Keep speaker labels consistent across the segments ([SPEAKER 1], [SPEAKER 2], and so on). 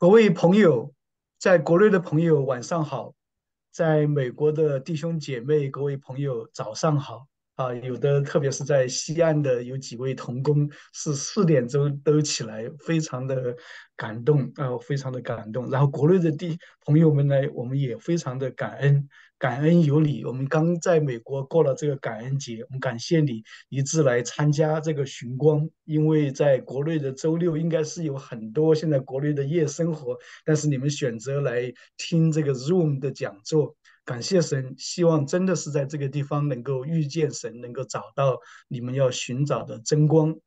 [SPEAKER 1] 各位朋友，在国内的朋友晚上好，在美国的弟兄姐妹、各位朋友早上好啊！有的，特别是在西岸的有几位童工是四点钟都起来，非常的感动啊，非常的感动。然后国内的弟朋友们呢，我们也非常的感恩。感恩有你，我们刚在美国过了这个感恩节，我们感谢你一直来参加这个寻光。因为在国内的周六应该是有很多现在国内的夜生活，但是你们选择来听这个 Zoom 的讲座，感谢神，希望真的是在这个地方能够遇见神，能够找到你们要寻找的真光，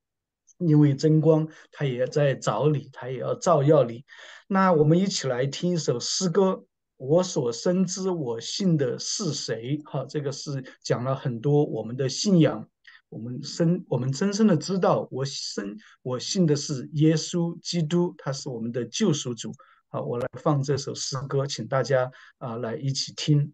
[SPEAKER 1] 因为真光他也要在找你，他也要照耀你。那我们一起来听一首诗歌。我所深知，我信的是谁？哈，这个是讲了很多我们的信仰。我们深，我们深深的知道，我深，我信的是耶稣基督，他是我们的救赎主。好，我来放这首诗歌，请大家啊来一起听。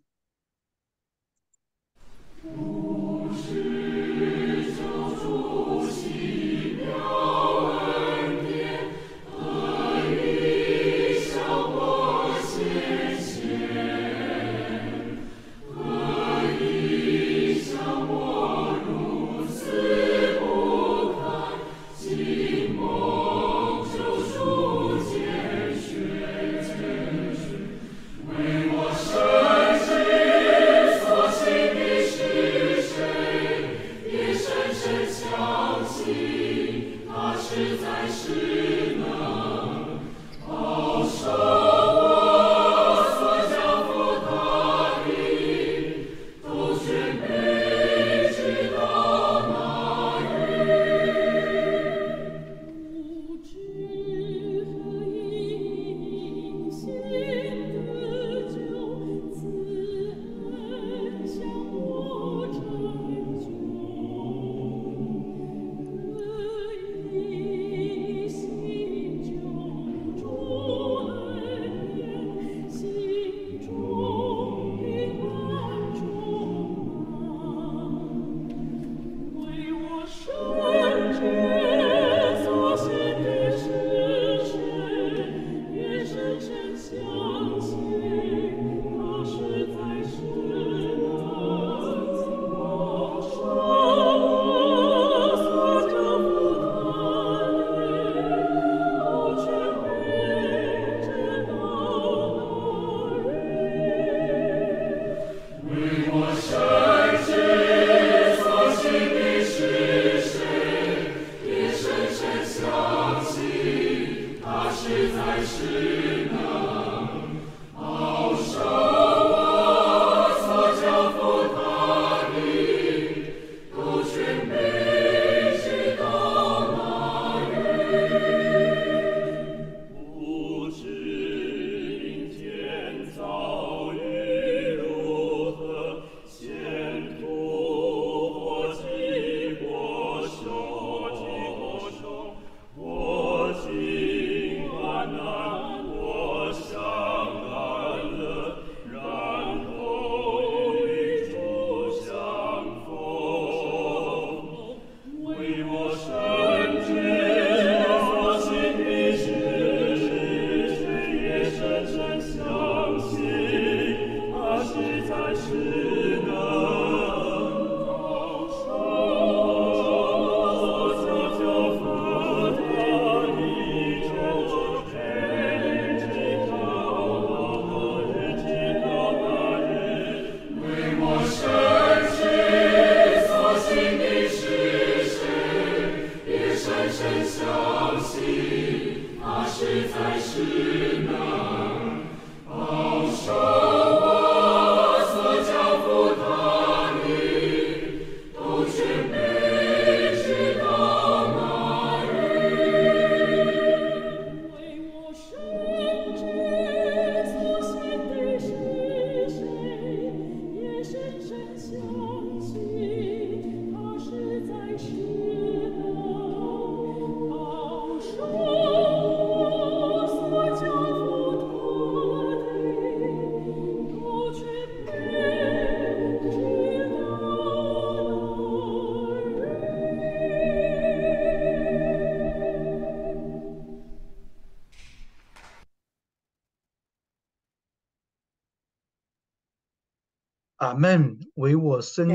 [SPEAKER 1] 为我身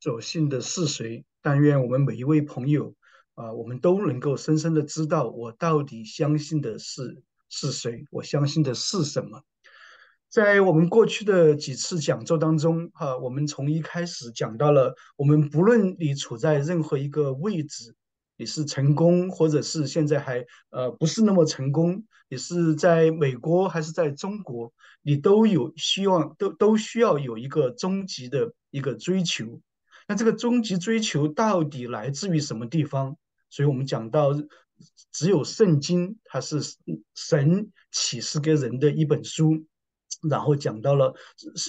[SPEAKER 1] 所信的是谁？但愿我们每一位朋友，啊，我们都能够深深的知道，我到底相信的是是谁？我相信的是什么？在我们过去的几次讲座当中，哈，我们从一开始讲到了，我们不论你处在任何一个位置。你是成功，或者是现在还呃不是那么成功？你是在美国还是在中国？你都有希望，都都需要有一个终极的一个追求。那这个终极追求到底来自于什么地方？所以我们讲到，只有圣经，它是神启示给人的一本书。然后讲到了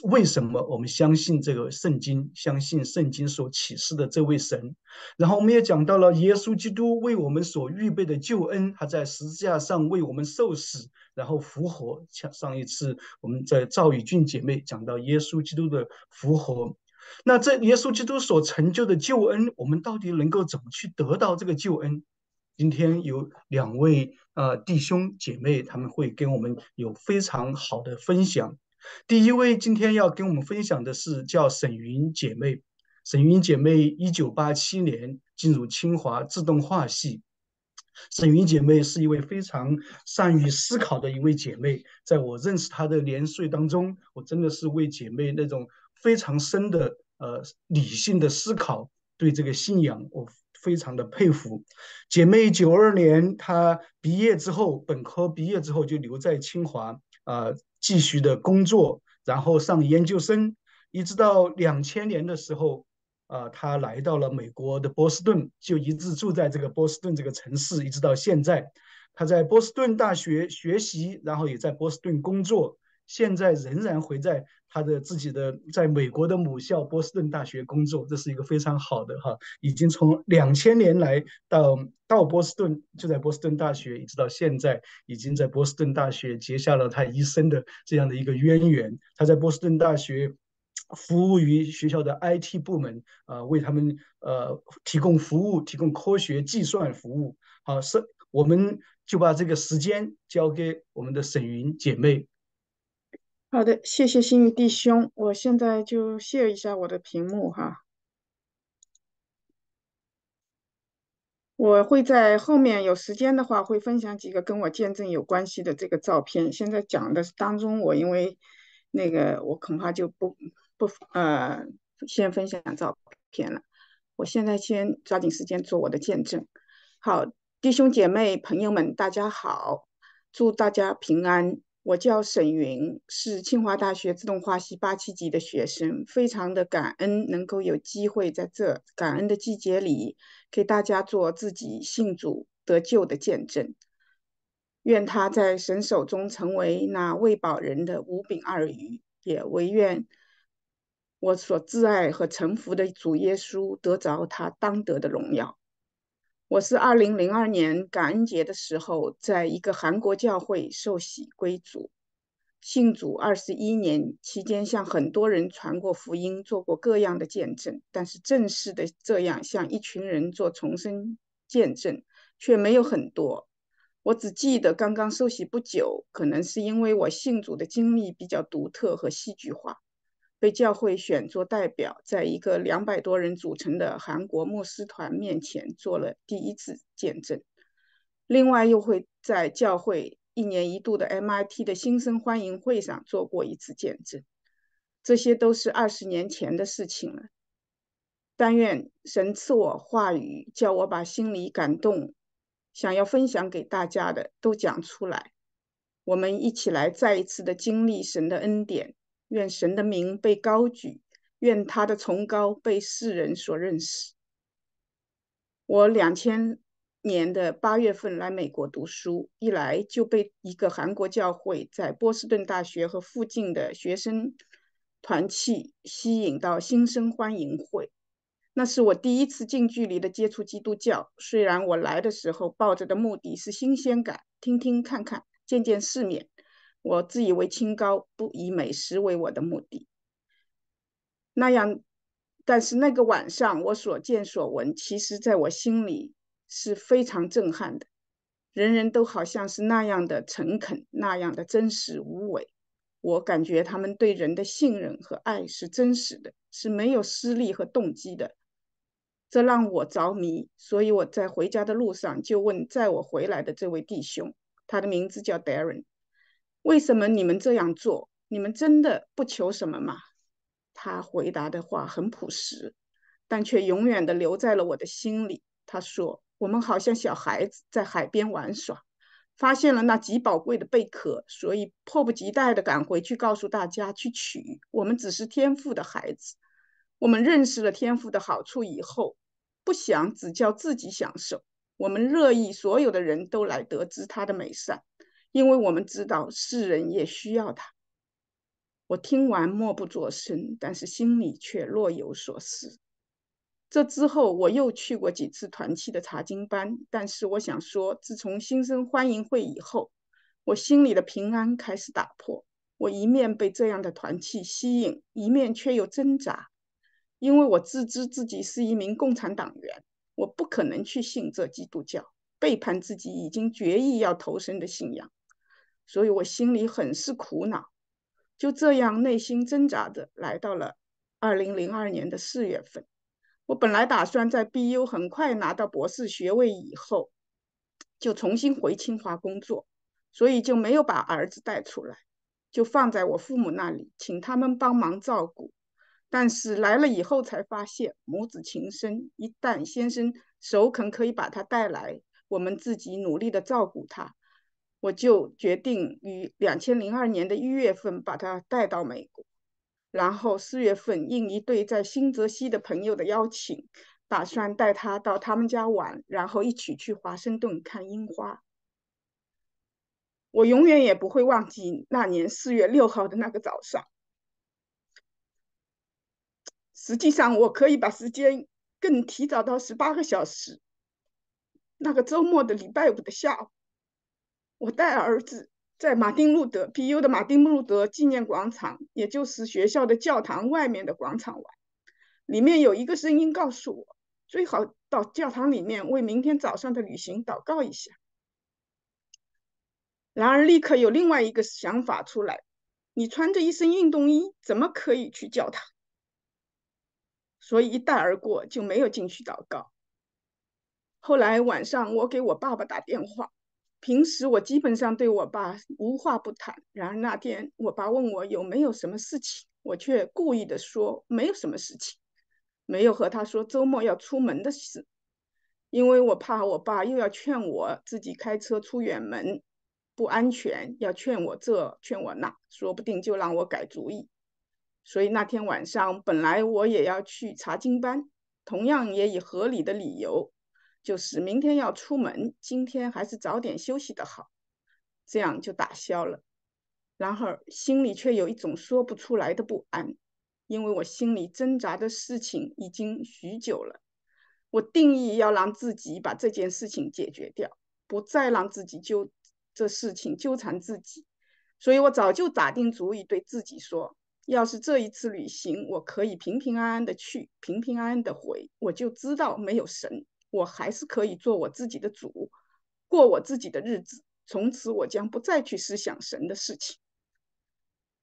[SPEAKER 1] 为什么我们相信这个圣经，相信圣经所启示的这位神。然后我们也讲到了耶稣基督为我们所预备的救恩，他在十字架上为我们受死，然后复活。像上一次我们在赵宇俊姐妹讲到耶稣基督的复活，那这耶稣基督所成就的救恩，我们到底能够怎么去得到这个救恩？今天有两位呃弟兄姐妹，他们会跟我们有非常好的分享。第一位今天要跟我们分享的是叫沈云姐妹。沈云姐妹一九八七年进入清华自动化系。沈云姐妹是一位非常善于思考的一位姐妹。在我认识她的年岁当中，我真的是为姐妹那种非常深的呃理性的思考对这个信仰我。非常的佩服，姐妹九二年她毕业之后，本科毕业之后就留在清华啊，继续的工作，然后上研究生，一直到两千年的时候呃，她来到了美国的波士顿，就一直住在这个波士顿这个城市，一直到现在，她在波士顿大学学习，然后也在波士顿工作。现在仍然回在他的自己的在美国的母校波士顿大学工作，这是一个非常好的哈。已经从两千年来到到波士顿，就在波士顿大学，一直到现在，已经在波士顿大学结下了他一生的这样的一个渊源。他在波士顿大学服务于学校的 IT 部门，呃，为他们呃提供服务，提供科学计算服务。好，是，我们就把这个时间交给我们的沈云姐妹。
[SPEAKER 2] 好的，谢谢新宇弟兄，我现在就卸一下我的屏幕哈。我会在后面有时间的话，会分享几个跟我见证有关系的这个照片。现在讲的当中，我因为那个，我恐怕就不不呃，先分享照片了。我现在先抓紧时间做我的见证。好，弟兄姐妹朋友们，大家好，祝大家平安。我叫沈云，是清华大学自动化系八七级的学生。非常的感恩，能够有机会在这感恩的季节里，给大家做自己信主得救的见证。愿他在神手中成为那喂饱人的无饼二鱼，也唯愿我所挚爱和臣服的主耶稣得着他当得的荣耀。我是二零零二年感恩节的时候，在一个韩国教会受洗归主，信主二十一年期间，向很多人传过福音，做过各样的见证，但是正式的这样向一群人做重生见证却没有很多。我只记得刚刚受洗不久，可能是因为我信主的经历比较独特和戏剧化。被教会选作代表，在一个两百多人组成的韩国牧师团面前做了第一次见证，另外又会在教会一年一度的 MIT 的新生欢迎会上做过一次见证，这些都是二十年前的事情了。但愿神赐我话语，叫我把心里感动、想要分享给大家的都讲出来，我们一起来再一次的经历神的恩典。愿神的名被高举，愿他的崇高被世人所认识。我两千年的八月份来美国读书，一来就被一个韩国教会在波士顿大学和附近的学生团契吸引到新生欢迎会。那是我第一次近距离的接触基督教。虽然我来的时候抱着的目的是新鲜感，听听看看，见见世面。我自以为清高，不以美食为我的目的。那样，但是那个晚上我所见所闻，其实在我心里是非常震撼的。人人都好像是那样的诚恳，那样的真实无伪。我感觉他们对人的信任和爱是真实的，是没有私利和动机的。这让我着迷，所以我在回家的路上就问，载我回来的这位弟兄，他的名字叫 Darren。为什么你们这样做？你们真的不求什么吗？他回答的话很朴实，但却永远的留在了我的心里。他说：“我们好像小孩子在海边玩耍，发现了那极宝贵的贝壳，所以迫不及待的赶回去告诉大家去取。我们只是天赋的孩子，我们认识了天赋的好处以后，不想只叫自己享受，我们乐意所有的人都来得知他的美善。”因为我们知道世人也需要他。我听完默不作声，但是心里却若有所思。这之后，我又去过几次团契的查经班，但是我想说，自从新生欢迎会以后，我心里的平安开始打破。我一面被这样的团契吸引，一面却又挣扎，因为我自知自己是一名共产党员，我不可能去信这基督教，背叛自己已经决意要投身的信仰。所以我心里很是苦恼，就这样内心挣扎着来到了二零零二年的四月份。我本来打算在 BU 很快拿到博士学位以后，就重新回清华工作，所以就没有把儿子带出来，就放在我父母那里，请他们帮忙照顾。但是来了以后才发现，母子情深，一旦先生首肯可以把他带来，我们自己努力的照顾他。我就决定于两千零二年的一月份把他带到美国，然后四月份应一对在新泽西的朋友的邀请，打算带他到他们家玩，然后一起去华盛顿看樱花。我永远也不会忘记那年四月六号的那个早上。实际上，我可以把时间更提早到十八个小时，那个周末的礼拜五的下午。我带儿子在马丁路德 P.U. 的马丁路德纪念广场，也就是学校的教堂外面的广场玩。里面有一个声音告诉我，最好到教堂里面为明天早上的旅行祷告一下。然而，立刻有另外一个想法出来：你穿着一身运动衣，怎么可以去教堂？所以一带而过，就没有进去祷告。后来晚上，我给我爸爸打电话。平时我基本上对我爸无话不谈，然而那天我爸问我有没有什么事情，我却故意的说没有什么事情，没有和他说周末要出门的事，因为我怕我爸又要劝我自己开车出远门不安全，要劝我这劝我那，说不定就让我改主意。所以那天晚上本来我也要去查经班，同样也以合理的理由。就是明天要出门，今天还是早点休息的好，这样就打消了。然而心里却有一种说不出来的不安，因为我心里挣扎的事情已经许久了。我定义要让自己把这件事情解决掉，不再让自己纠这事情纠缠自己。所以我早就打定主意，对自己说：要是这一次旅行我可以平平安安的去，平平安安的回，我就知道没有神。我还是可以做我自己的主，过我自己的日子。从此，我将不再去思想神的事情。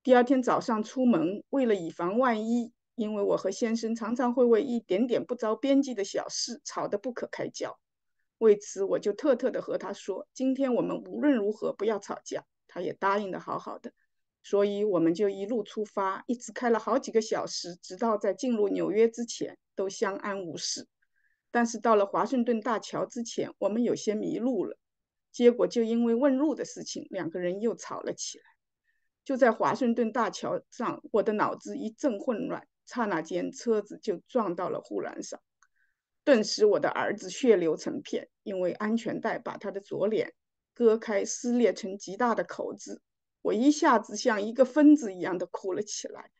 [SPEAKER 2] 第二天早上出门，为了以防万一，因为我和先生常常会为一点点不着边际的小事吵得不可开交，为此我就特特的和他说：“今天我们无论如何不要吵架。”他也答应的好好的，所以我们就一路出发，一直开了好几个小时，直到在进入纽约之前都相安无事。但是到了华盛顿大桥之前，我们有些迷路了，结果就因为问路的事情，两个人又吵了起来。就在华盛顿大桥上，我的脑子一阵混乱，刹那间车子就撞到了护栏上，顿时我的儿子血流成片，因为安全带把他的左脸割开撕裂成极大的口子，我一下子像一个疯子一样的哭了起来，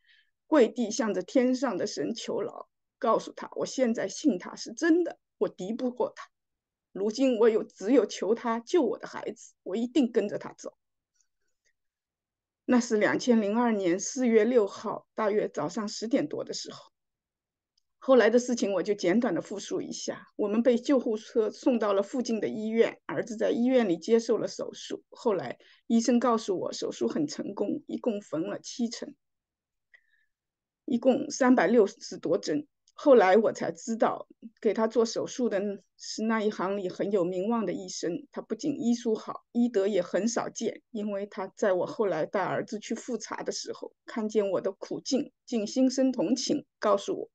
[SPEAKER 2] 跪地向着天上的神求饶。告诉他，我现在信他是真的，我敌不过他。如今我有只有求他救我的孩子，我一定跟着他走。那是两千零二年四月六号，大约早上十点多的时候。后来的事情我就简短的复述一下：我们被救护车送到了附近的医院，儿子在医院里接受了手术。后来医生告诉我，手术很成功，一共缝了七层，一共三百六十多针。后来我才知道，给他做手术的是那一行里很有名望的医生。他不仅医术好，医德也很少见。因为他在我后来带儿子去复查的时候，看见我的苦境，竟心生同情，告诉我，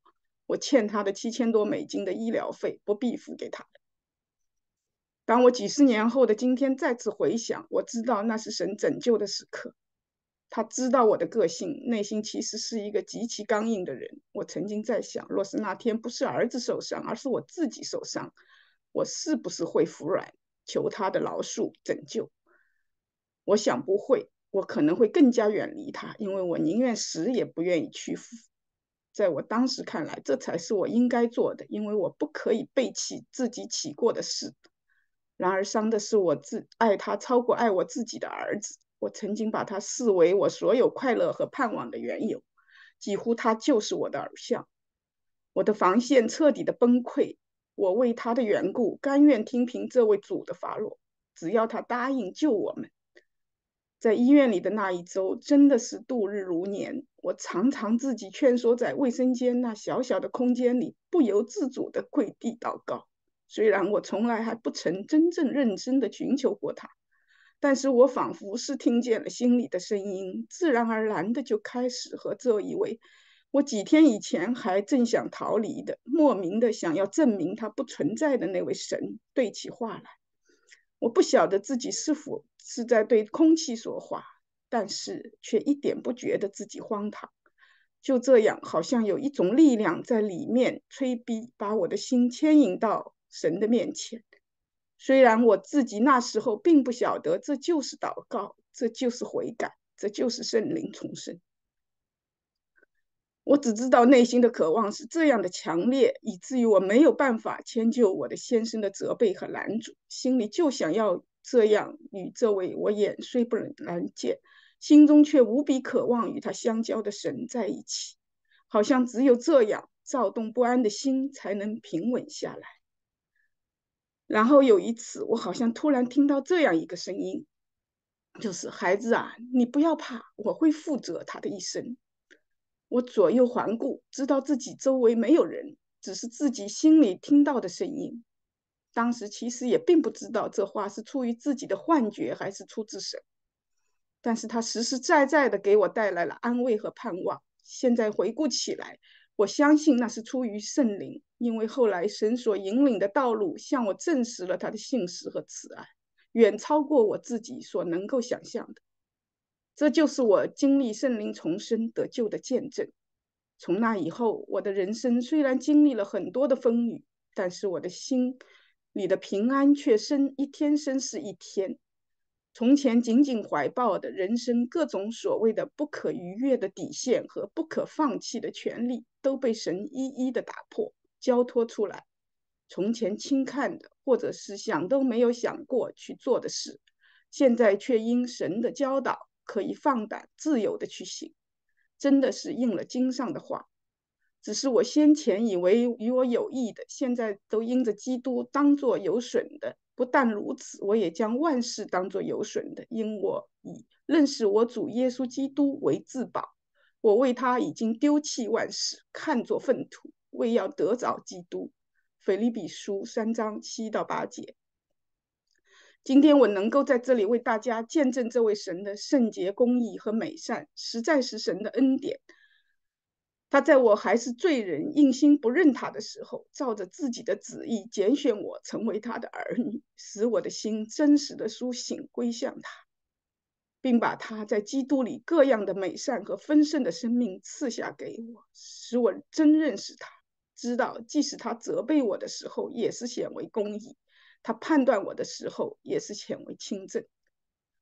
[SPEAKER 2] 我欠他的七千多美金的医疗费不必付给他。当我几十年后的今天再次回想，我知道那是神拯救的时刻。他知道我的个性，内心其实是一个极其刚硬的人。我曾经在想，若是那天不是儿子受伤，而是我自己受伤，我是不是会服软，求他的饶恕、拯救？我想不会，我可能会更加远离他，因为我宁愿死也不愿意屈服。在我当时看来，这才是我应该做的，因为我不可以背弃自己起过的事。然而，伤的是我自爱他超过爱我自己的儿子。我曾经把他视为我所有快乐和盼望的缘由，几乎他就是我的偶像。我的防线彻底的崩溃，我为他的缘故甘愿听凭这位主的发落，只要他答应救我们。在医院里的那一周，真的是度日如年。我常常自己劝说，在卫生间那小小的空间里，不由自主的跪地祷告。虽然我从来还不曾真正认真的寻求过他。但是我仿佛是听见了心里的声音，自然而然的就开始和这一位，我几天以前还正想逃离的、莫名的想要证明他不存在的那位神对起话来。我不晓得自己是否是在对空气说话，但是却一点不觉得自己荒唐。就这样，好像有一种力量在里面催逼，把我的心牵引到神的面前。虽然我自己那时候并不晓得这就是祷告，这就是悔改，这就是圣灵重生。我只知道内心的渴望是这样的强烈，以至于我没有办法迁就我的先生的责备和拦阻，心里就想要这样与这位我眼虽不能难见，心中却无比渴望与他相交的神在一起，好像只有这样，躁动不安的心才能平稳下来。然后有一次，我好像突然听到这样一个声音，就是孩子啊，你不要怕，我会负责他的一生。我左右环顾，知道自己周围没有人，只是自己心里听到的声音。当时其实也并不知道这话是出于自己的幻觉还是出自神，但是他实实在在的给我带来了安慰和盼望。现在回顾起来。我相信那是出于圣灵，因为后来神所引领的道路向我证实了他的信实和慈爱，远超过我自己所能够想象的。这就是我经历圣灵重生得救的见证。从那以后，我的人生虽然经历了很多的风雨，但是我的心里的平安却深一天深似一天。从前紧紧怀抱的人生各种所谓的不可逾越的底线和不可放弃的权利，都被神一一的打破、交托出来。从前轻看的，或者是想都没有想过去做的事，现在却因神的教导，可以放胆自由的去行。真的是应了经上的话。只是我先前以为与我有益的，现在都因着基督当做有损的。不但如此，我也将万事当作有损的，因我以认识我主耶稣基督为至宝。我为他已经丢弃万事，看作粪土，为要得着基督。腓利比书三章七到八节。今天我能够在这里为大家见证这位神的圣洁、公义和美善，实在是神的恩典。他在我还是罪人、硬心不认他的时候，照着自己的旨意拣选我成为他的儿女，使我的心真实的苏醒归向他，并把他在基督里各样的美善和丰盛的生命赐下给我，使我真认识他，知道即使他责备我的时候也是显为公义，他判断我的时候也是显为清正。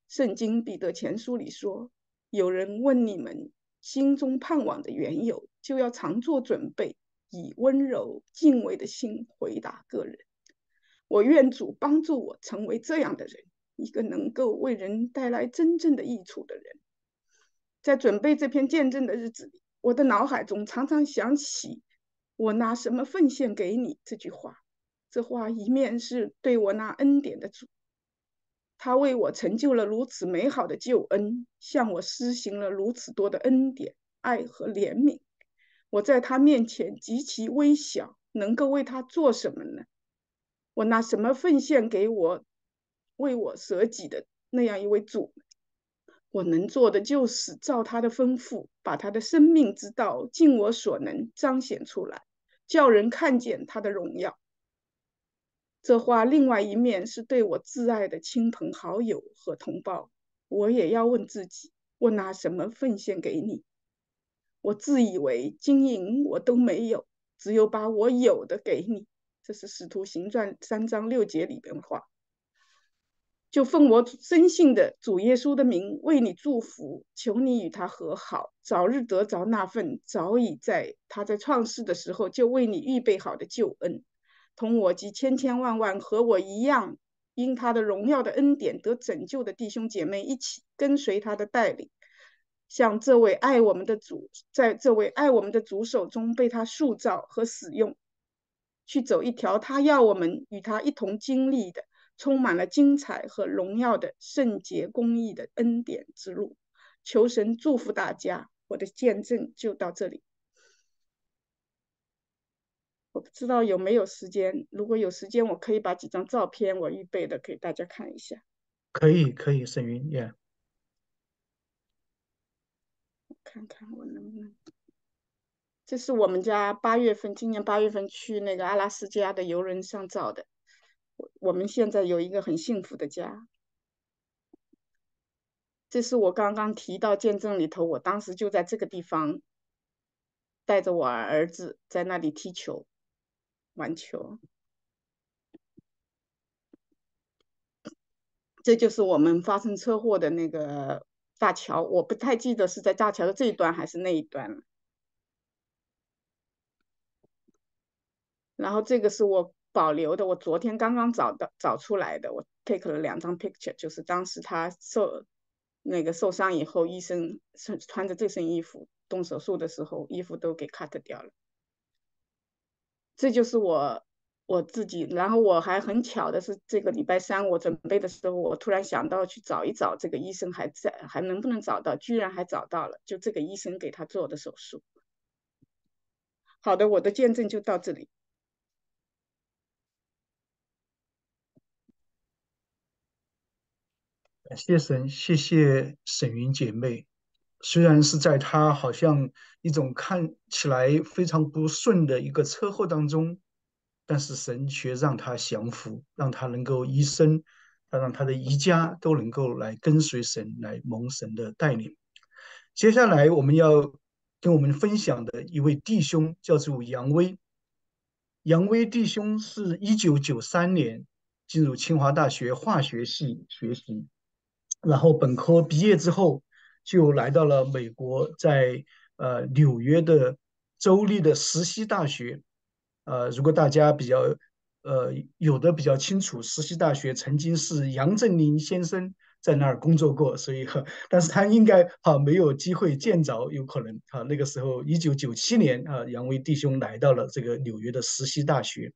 [SPEAKER 2] 圣经彼得前书里说：“有人问你们心中盼望的缘由。”就要常做准备，以温柔敬畏的心回答个人。我愿主帮助我成为这样的人，一个能够为人带来真正的益处的人。在准备这篇见证的日子里，我的脑海中常常想起“我拿什么奉献给你”这句话。这话一面是对我那恩典的主，他为我成就了如此美好的救恩，向我施行了如此多的恩典、爱和怜悯。我在他面前极其微小，能够为他做什么呢？我拿什么奉献给我为我舍己的那样一位主？我能做的就是照他的吩咐，把他的生命之道尽我所能彰显出来，叫人看见他的荣耀。这话另外一面是对我挚爱的亲朋好友和同胞，我也要问自己：我拿什么奉献给你？我自以为金银我都没有，只有把我有的给你。这是《使徒行传》三章六节里边的话。就奉我真信的主耶稣的名，为你祝福，求你与他和好，早日得着那份早已在他在创世的时候就为你预备好的救恩，同我及千千万万和我一样因他的荣耀的恩典得拯救的弟兄姐妹一起跟随他的带领。向这位爱我们的主，在这位爱我们的主手中被他塑造和使用，去走一条他要我们与他一同经历的，充满了精彩和荣耀的圣洁、公益的恩典之路。求神祝福大家！我的见证就到这里。我不知道有没有时间，如果有时间，我可以把几张照片我预备的给大家看一下。
[SPEAKER 1] 可以，可以，沈云也。
[SPEAKER 2] 看看我能不能，这是我们家八月份，今年八月份去那个阿拉斯加的游轮上照的。我我们现在有一个很幸福的家。这是我刚刚提到见证里头，我当时就在这个地方，带着我儿子在那里踢球、玩球。这就是我们发生车祸的那个。大桥，我不太记得是在大桥的这一端还是那一端了。然后这个是我保留的，我昨天刚刚找到找出来的。我 take 了两张 picture，就是当时他受那个受伤以后，医生穿着这身衣服动手术的时候，衣服都给 cut 掉了。这就是我。我自己，然后我还很巧的是，这个礼拜三我准备的时候，我突然想到去找一找这个医生还在还能不能找到，居然还找到了，就这个医生给他做的手术。好的，我的见证就到这里。
[SPEAKER 1] 感谢神，谢谢沈云姐妹。虽然是在她好像一种看起来非常不顺的一个车祸当中。但是神却让他降服，让他能够一生，他让他的一家都能够来跟随神，来蒙神的带领。接下来我们要跟我们分享的一位弟兄叫做杨威。杨威弟兄是一九九三年进入清华大学化学系学习，然后本科毕业之后就来到了美国，在呃纽约的州立的石溪大学。呃，如果大家比较，呃，有的比较清楚，石溪大学曾经是杨振宁先生在那儿工作过，所以，但是他应该哈没有机会见着，有可能哈。那个时候，一九九七年啊，杨威弟兄来到了这个纽约的石溪大学，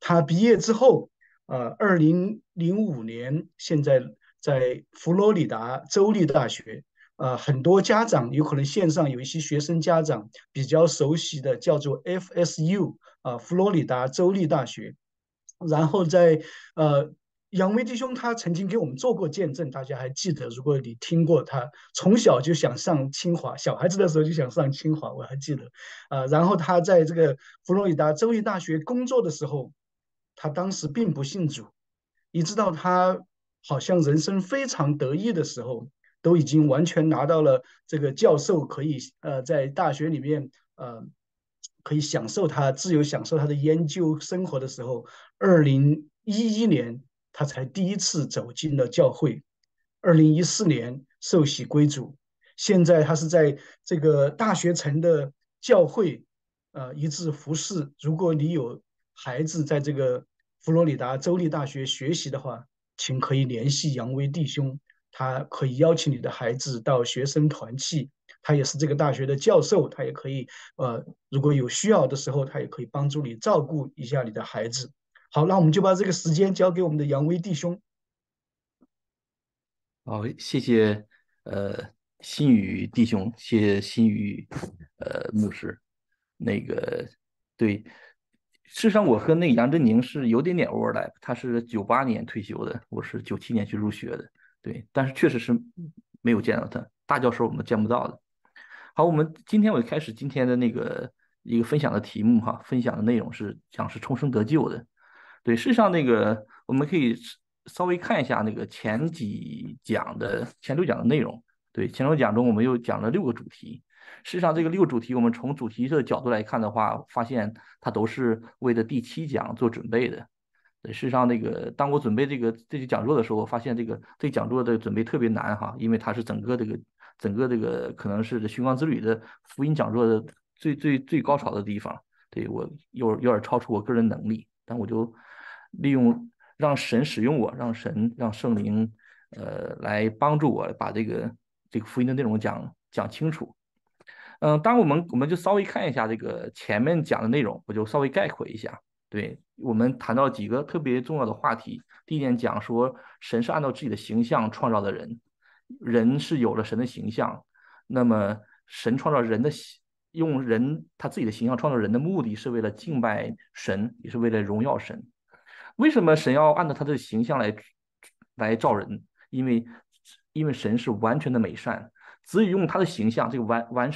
[SPEAKER 1] 他毕业之后，呃，二零零五年，现在在佛罗里达州立大学，呃，很多家长有可能线上有一些学生家长比较熟悉的，叫做 FSU。啊，佛罗里达州立大学，然后在呃，杨威弟兄他曾经给我们做过见证，大家还记得？如果你听过他，从小就想上清华，小孩子的时候就想上清华，我还记得啊。然后他在这个佛罗里达州立大学工作的时候，他当时并不信主，你知道他好像人生非常得意的时候，都已经完全拿到了这个教授可以呃，在大学里面呃。可以享受他自由享受他的研究生活的时候，二零一一年他才第一次走进了教会，二零一四年受洗归主，现在他是在这个大学城的教会，呃，一直服侍。如果你有孩子在这个佛罗里达州立大学学习的话，请可以联系杨威弟兄，他可以邀请你的孩子到学生团契。他也是这个大学的教授，他也可以，呃，如果有需要的时候，他也可以帮助你照顾一下你的孩子。好，那我们就把这个时间交给我们的杨威弟兄。
[SPEAKER 3] 好，谢谢，呃，新宇弟兄，谢谢新宇，呃，牧师。那个，对，事实上我和那杨振宁是有点点 overlap，他是九八年退休的，我是九七年去入学的，对，但是确实是没有见到他，大教授我们都见不到的。好，我们今天我就开始今天的那个一个分享的题目哈，分享的内容是讲是重生得救的。对，事实上那个我们可以稍微看一下那个前几讲的前六讲的内容。对，前六讲中我们又讲了六个主题。事实上，这个六个主题我们从主题的角度来看的话，发现它都是为了第七讲做准备的。对，事实上那个当我准备这个这期讲座的时候，我发现这个这讲座的准备特别难哈，因为它是整个这个。整个这个可能是寻光之旅的福音讲座的最最最高潮的地方，对我有有点超出我个人能力，但我就利用让神使用我，让神让圣灵，呃，来帮助我把这个这个福音的内容讲讲清楚。嗯，当我们我们就稍微看一下这个前面讲的内容，我就稍微概括一下，对我们谈到几个特别重要的话题。第一点讲说，神是按照自己的形象创造的人。人是有了神的形象，那么神创造人的用人他自己的形象创造人的目的是为了敬拜神，也是为了荣耀神。为什么神要按照他的形象来来造人？因为因为神是完全的美善，只有用他的形象，这个完完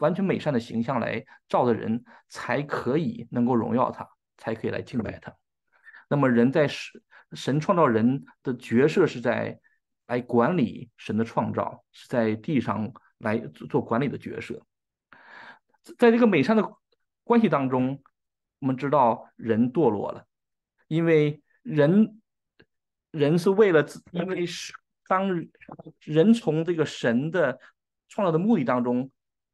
[SPEAKER 3] 完全美善的形象来造的人，才可以能够荣耀他，才可以来敬拜他。那么人在神神创造人的角色是在。来管理神的创造是在地上来做做管理的角色，在这个美善的关系当中，我们知道人堕落了，因为人人是为了，因为是当人从这个神的创造的目的当中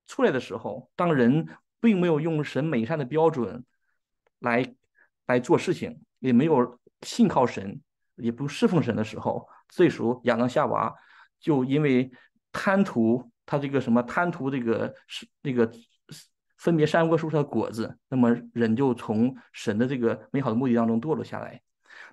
[SPEAKER 3] 出来的时候，当人并没有用神美善的标准来来做事情，也没有信靠神，也不侍奉神的时候。最熟亚当夏娃就因为贪图他这个什么贪图这个是那个分别善恶树上的果子，那么人就从神的这个美好的目的当中堕落下来。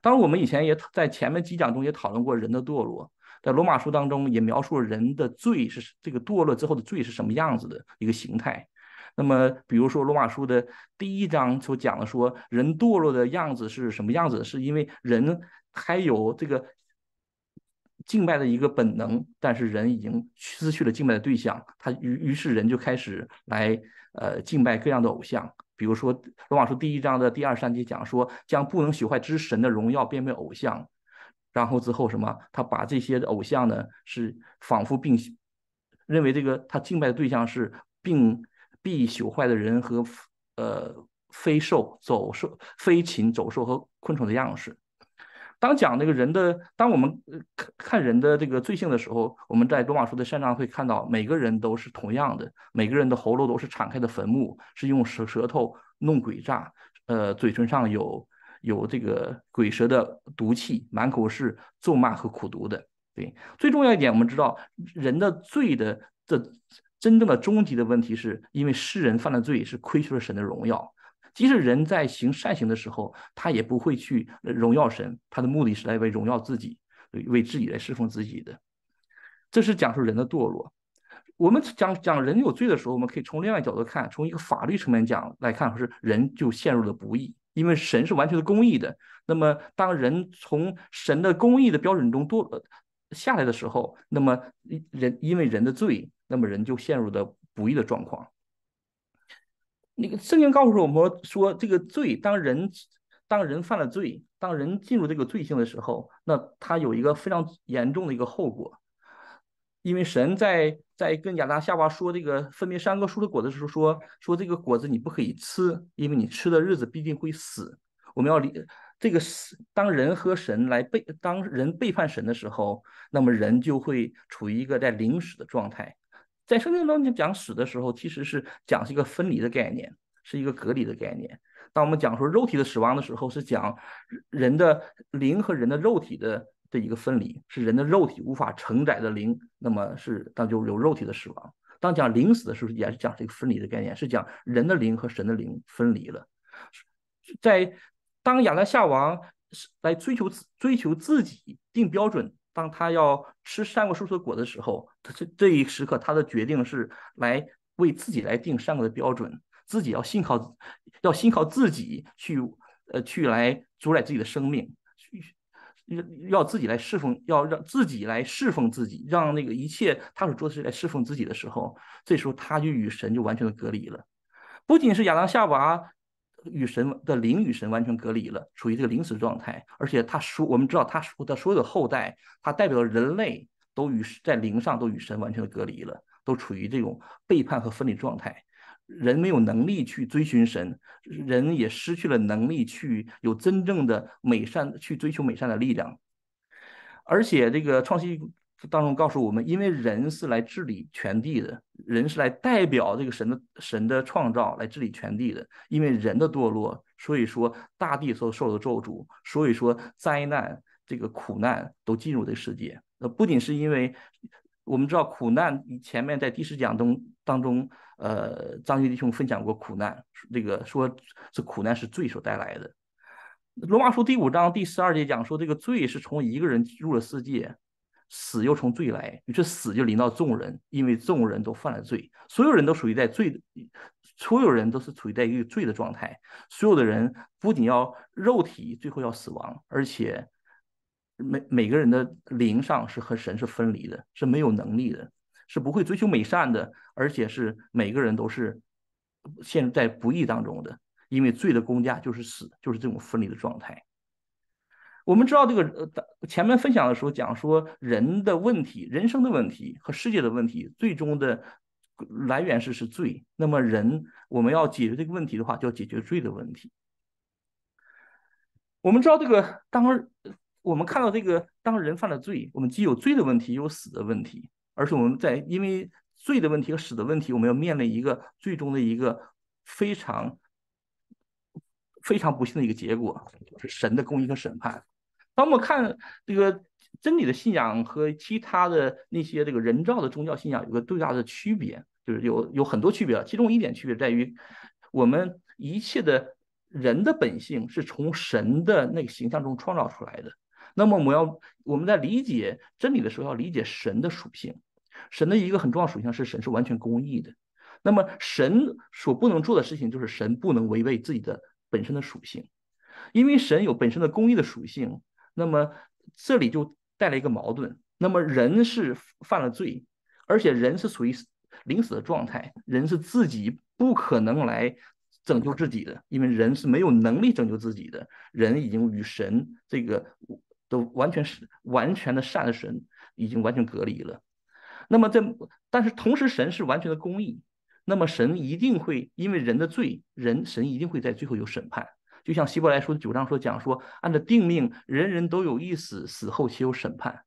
[SPEAKER 3] 当然，我们以前也在前面几讲中也讨论过人的堕落，在罗马书当中也描述人的罪是这个堕落之后的罪是什么样子的一个形态。那么，比如说罗马书的第一章就讲了说人堕落的样子是什么样子，是因为人还有这个。敬拜的一个本能，但是人已经失去了敬拜的对象，他于于是人就开始来呃敬拜各样的偶像，比如说罗马书第一章的第二三节讲说，将不能朽坏之神的荣耀变为偶像，然后之后什么，他把这些偶像呢是仿佛并认为这个他敬拜的对象是并必朽坏的人和呃飞兽走兽飞禽走兽和昆虫的样式。当讲那个人的，当我们看看人的这个罪性的时候，我们在罗马书的山上会看到，每个人都是同样的，每个人的喉咙都是敞开的坟墓，是用舌舌头弄鬼诈，呃，嘴唇上有有这个鬼蛇的毒气，满口是咒骂和苦毒的。对，最重要一点，我们知道人的罪的这真正的终极的问题，是因为世人犯的罪是亏缺了神的荣耀。即使人在行善行的时候，他也不会去荣耀神，他的目的是来为荣耀自己，为自己来侍奉自己的。这是讲述人的堕落。我们讲讲人有罪的时候，我们可以从另外角度看，从一个法律层面讲来看，是人就陷入了不义，因为神是完全的公义的。那么，当人从神的公义的标准中堕下来的时候，那么人因为人的罪，那么人就陷入的不义的状况。那个圣经告诉我们说，这个罪当人当人犯了罪，当人进入这个罪性的时候，那他有一个非常严重的一个后果。因为神在在跟亚当夏娃说这个分别三个树的果子时，候说说这个果子你不可以吃，因为你吃的日子必定会死。我们要离这个死，当人和神来背，当人背叛神的时候，那么人就会处于一个在灵死的状态。在圣经中讲讲死的时候，其实是讲是一个分离的概念，是一个隔离的概念。当我们讲说肉体的死亡的时候，是讲人的灵和人的肉体的这一个分离，是人的肉体无法承载的灵，那么是当就有肉体的死亡。当讲灵死的时候，也是讲这个分离的概念，是讲人的灵和神的灵分离了。在当亚当夏娃来追求追求自己定标准。当他要吃善果树的果的时候，他这这一时刻他的决定是来为自己来定善果的标准，自己要信靠，要信靠自己去，呃，去来主宰自己的生命，要要自己来侍奉，要让自己来侍奉自己，让那个一切他所做的事来侍奉自己的时候，这时候他就与神就完全的隔离了，不仅是亚当夏娃。与神的灵与神完全隔离了，处于这个临死状态。而且他说，我们知道他说的所有的后代，他代表的人类都与在灵上都与神完全的隔离了，都处于这种背叛和分离状态。人没有能力去追寻神，人也失去了能力去有真正的美善，去追求美善的力量。而且这个创新。当中告诉我们，因为人是来治理全地的，人是来代表这个神的神的创造来治理全地的。因为人的堕落，所以说大地所受的咒诅，所以说灾难、这个苦难都进入这个世界。呃，不仅是因为我们知道苦难，前面在第十讲中当中，呃，张学弟兄分享过苦难，这个说是苦难是罪所带来的。罗马书第五章第十二节讲说，这个罪是从一个人入了世界。死又从罪来，于是死就临到众人，因为众人都犯了罪，所有人都处于在罪，所有人都是处于在一个罪的状态。所有的人不仅要肉体最后要死亡，而且每每个人的灵上是和神是分离的，是没有能力的，是不会追求美善的，而且是每个人都是陷在不义当中的，因为罪的工价就是死，就是这种分离的状态。我们知道这个呃，前面分享的时候讲说，人的问题、人生的问题和世界的问题，最终的来源是是罪。那么人，我们要解决这个问题的话，就要解决罪的问题。我们知道这个，当我们看到这个，当人犯了罪，我们既有罪的问题，又有死的问题，而且我们在因为罪的问题和死的问题，我们要面临一个最终的一个非常非常不幸的一个结果，就是神的公义和审判。当我们看这个真理的信仰和其他的那些这个人造的宗教信仰有个最大的区别，就是有有很多区别了。其中一点区别在于，我们一切的人的本性是从神的那个形象中创造出来的。那么，我们要我们在理解真理的时候，要理解神的属性。神的一个很重要属性是神是完全公义的。那么，神所不能做的事情就是神不能违背自己的本身的属性，因为神有本身的公义的属性。那么这里就带来一个矛盾。那么人是犯了罪，而且人是处于临死的状态，人是自己不可能来拯救自己的，因为人是没有能力拯救自己的。人已经与神这个都完全是完全的善的神已经完全隔离了。那么在但是同时，神是完全的公义，那么神一定会因为人的罪，人神一定会在最后有审判。就像希伯来书九章说讲说，按照定命，人人都有一死，死后岂有审判。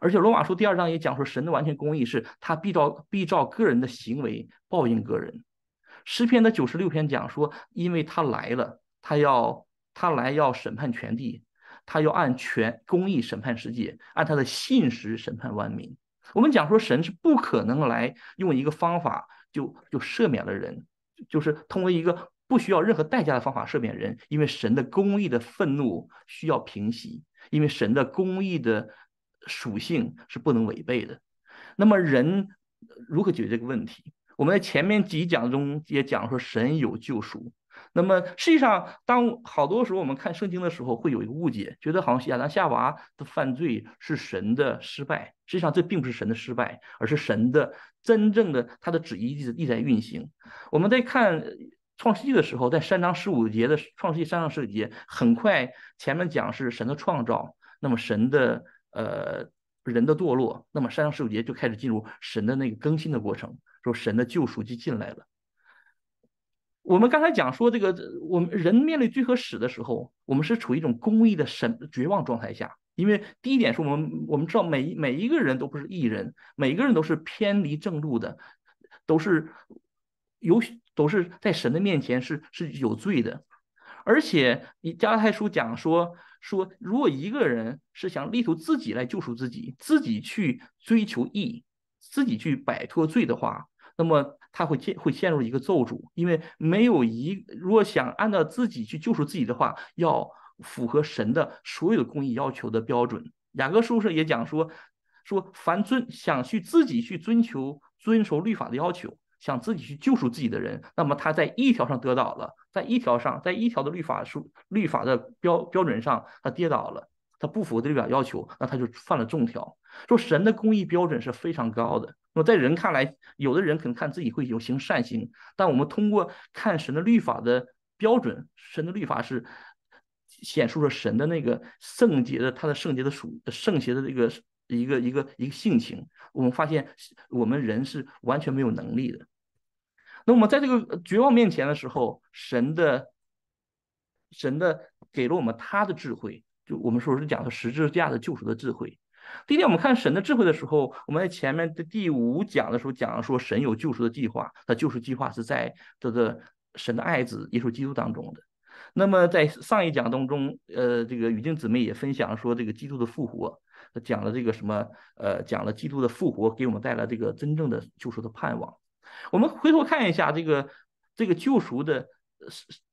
[SPEAKER 3] 而且罗马书第二章也讲说，神的完全公义是，他必照必照个人的行为报应个人。诗篇的九十六篇讲说，因为他来了，他要他来要审判全地，他要按全公义审判世界，按他的信实审判万民。我们讲说，神是不可能来用一个方法就就赦免了人，就是通过一个。不需要任何代价的方法赦免人，因为神的公义的愤怒需要平息，因为神的公义的属性是不能违背的。那么人如何解决这个问题？我们在前面几讲中也讲说，神有救赎。那么实际上，当好多时候我们看圣经的时候，会有一个误解，觉得好像亚当夏娃的犯罪是神的失败。实际上，这并不是神的失败，而是神的真正的他的旨意一直在运行。我们在看。创世纪的时候，在三章十五节的创世纪三章十五节，很快前面讲是神的创造，那么神的呃人的堕落，那么三章十五节就开始进入神的那个更新的过程，说神的救赎就进来了。我们刚才讲说这个，我们人面对罪和死的时候，我们是处于一种公益的神绝望状态下，因为第一点是我们我们知道，每一每一个人都不是艺人，每一个人都是偏离正路的，都是有。都是在神的面前是是有罪的，而且你加拉太书讲说说，如果一个人是想力图自己来救赎自己，自己去追求义，自己去摆脱罪的话，那么他会陷会陷入一个咒诅，因为没有一如果想按照自己去救赎自己的话，要符合神的所有的公义要求的标准。雅各书上也讲说说，凡遵想去自己去追求遵守律法的要求。想自己去救赎自己的人，那么他在一条上跌倒了，在一条上，在一条的律法书、律法的标标准上，他跌倒了，他不符合这律法要求，那他就犯了重条。说神的公义标准是非常高的。那么在人看来，有的人可能看自己会有行善行，但我们通过看神的律法的标准，神的律法是显出了神的那个圣洁的，他的圣洁的属圣洁的这个。一个一个一个性情，我们发现我们人是完全没有能力的。那我们在这个绝望面前的时候，神的神的给了我们他的智慧，就我们说是讲的十字架的救赎的智慧。今天我们看神的智慧的时候，我们在前面的第五讲的时候讲说，神有救赎的计划，他救赎计划是在这个神的爱子耶稣基督当中的。那么在上一讲当中，呃，这个雨静姊妹也分享说，这个基督的复活。他讲了这个什么？呃，讲了基督的复活给我们带来这个真正的救赎的盼望。我们回头看一下这个这个救赎的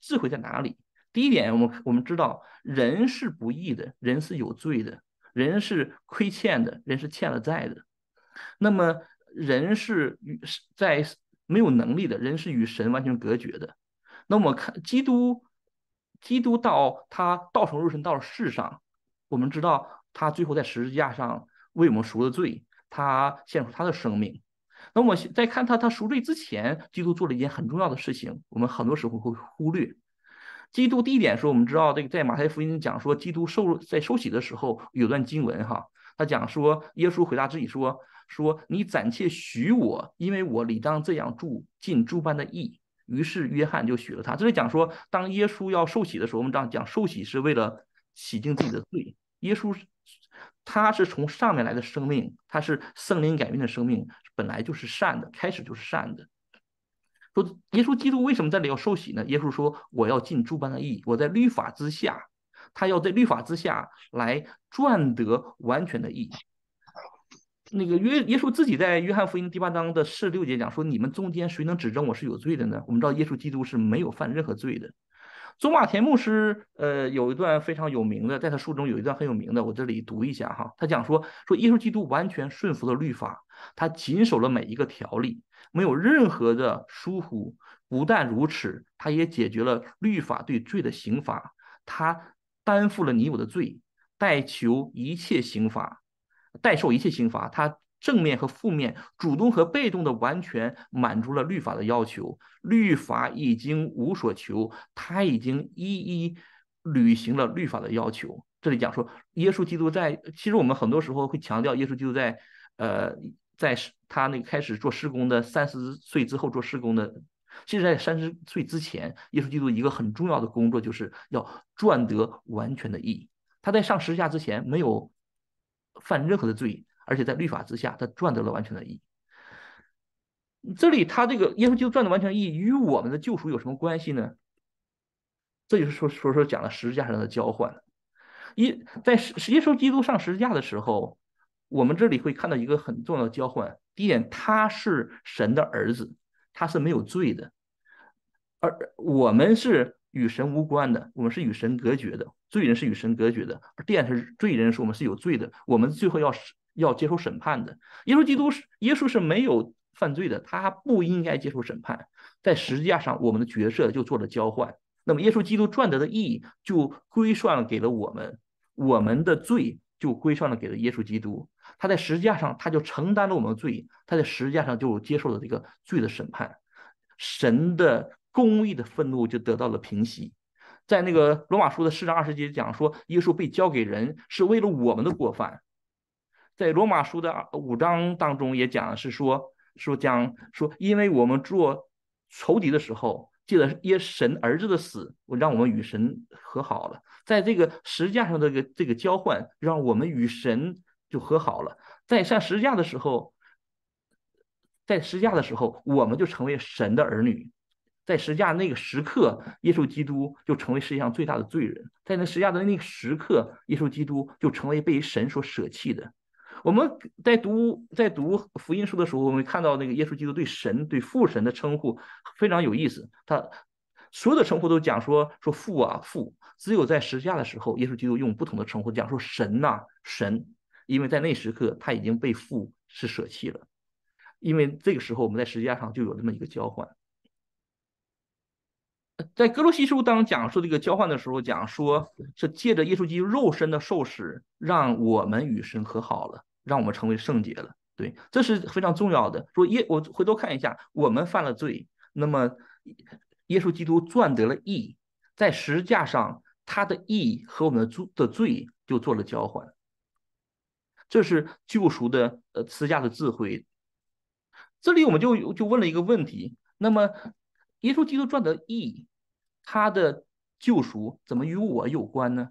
[SPEAKER 3] 智慧在哪里？第一点，我们我们知道人是不义的，人是有罪的，人是亏欠的，人是欠了债的。那么人是与在没有能力的，人是与神完全隔绝的。那我们看基督，基督到他道成肉身到了世上，我们知道。他最后在十字架上为我们赎了罪，他献出他的生命。那我们在看他他赎罪之前，基督做了一件很重要的事情，我们很多时候会忽略。基督第一点说，我们知道这个在马太福音讲说，基督受在受洗的时候有段经文哈，他讲说，耶稣回答自己说，说你暂且许我，因为我理当这样住尽诸般的义。于是约翰就许了他。这里讲说，当耶稣要受洗的时候，我们这样讲受洗是为了洗净自己的罪，耶稣。他是从上面来的生命，他是圣灵感应的生命，本来就是善的，开始就是善的。说耶稣基督为什么在这里要受洗呢？耶稣说：“我要尽诸般的义，我在律法之下，他要在律法之下来赚得完全的义。”那个约耶稣自己在约翰福音第八章的四六节讲说：“你们中间谁能指证我是有罪的呢？”我们知道耶稣基督是没有犯任何罪的。宗马田牧师，呃，有一段非常有名的，在他书中有一段很有名的，我这里读一下哈。他讲说说耶稣基督完全顺服了律法，他谨守了每一个条例，没有任何的疏忽。不但如此，他也解决了律法对罪的刑罚，他担负了你我的罪，代求一切刑罚，代受一切刑罚。他。正面和负面，主动和被动的，完全满足了律法的要求。律法已经无所求，他已经一一履行了律法的要求。这里讲说，耶稣基督在，其实我们很多时候会强调，耶稣基督在，呃，在他那开始做施工的三十岁之后做施工的，其实，在三十岁之前，耶稣基督一个很重要的工作就是要赚得完全的义。他在上十架之前没有犯任何的罪。而且在律法之下，他赚得了完全的义。这里他这个耶稣基督赚的完全的义与我们的救赎有什么关系呢？这就是说，所以说讲了十字架上的交换。一在十耶稣基督上十字架的时候，我们这里会看到一个很重要的交换。第一点，他是神的儿子，他是没有罪的，而我们是与神无关的，我们是与神隔绝的，罪人是与神隔绝的。第二点是，罪人说我们是有罪的，我们最后要是。要接受审判的耶稣基督是耶稣是没有犯罪的，他不应该接受审判。在十字架上，我们的角色就做了交换。那么，耶稣基督赚得的意义就归算给了我们，我们的罪就归算了给了耶稣基督。他在十字架上，他就承担了我们的罪；他在十字架上就接受了这个罪的审判，神的公义的愤怒就得到了平息。在那个罗马书的四章二十节讲说，耶稣被交给人是为了我们的过犯。在罗马书的五章当中也讲是说说讲说，因为我们做仇敌的时候，记得因神儿子的死，让我们与神和好了。在这个十架上的这个这个交换，让我们与神就和好了。在上十架的时候，在十架的时候，我们就成为神的儿女。在十架那个时刻，耶稣基督就成为世界上最大的罪人。在那十架的那个时刻，耶稣基督就成为被神所舍弃的。我们在读在读福音书的时候，我们看到那个耶稣基督对神对父神的称呼非常有意思。他所有的称呼都讲说说父啊父，只有在十字架的时候，耶稣基督用不同的称呼讲说神呐神，因为在那时刻他已经被父是舍弃了。因为这个时候我们在十字架上就有这么一个交换。在格罗西书当中讲述这个交换的时候，讲说是借着耶稣基督肉身的受死，让我们与神和好了。让我们成为圣洁了，对，这是非常重要的。说耶，我回头看一下，我们犯了罪，那么耶稣基督赚得了义，在十字架上，他的义和我们的罪的罪就做了交换，这是救赎的呃，十字的智慧。这里我们就就问了一个问题，那么耶稣基督赚得义，他的救赎怎么与我有关呢？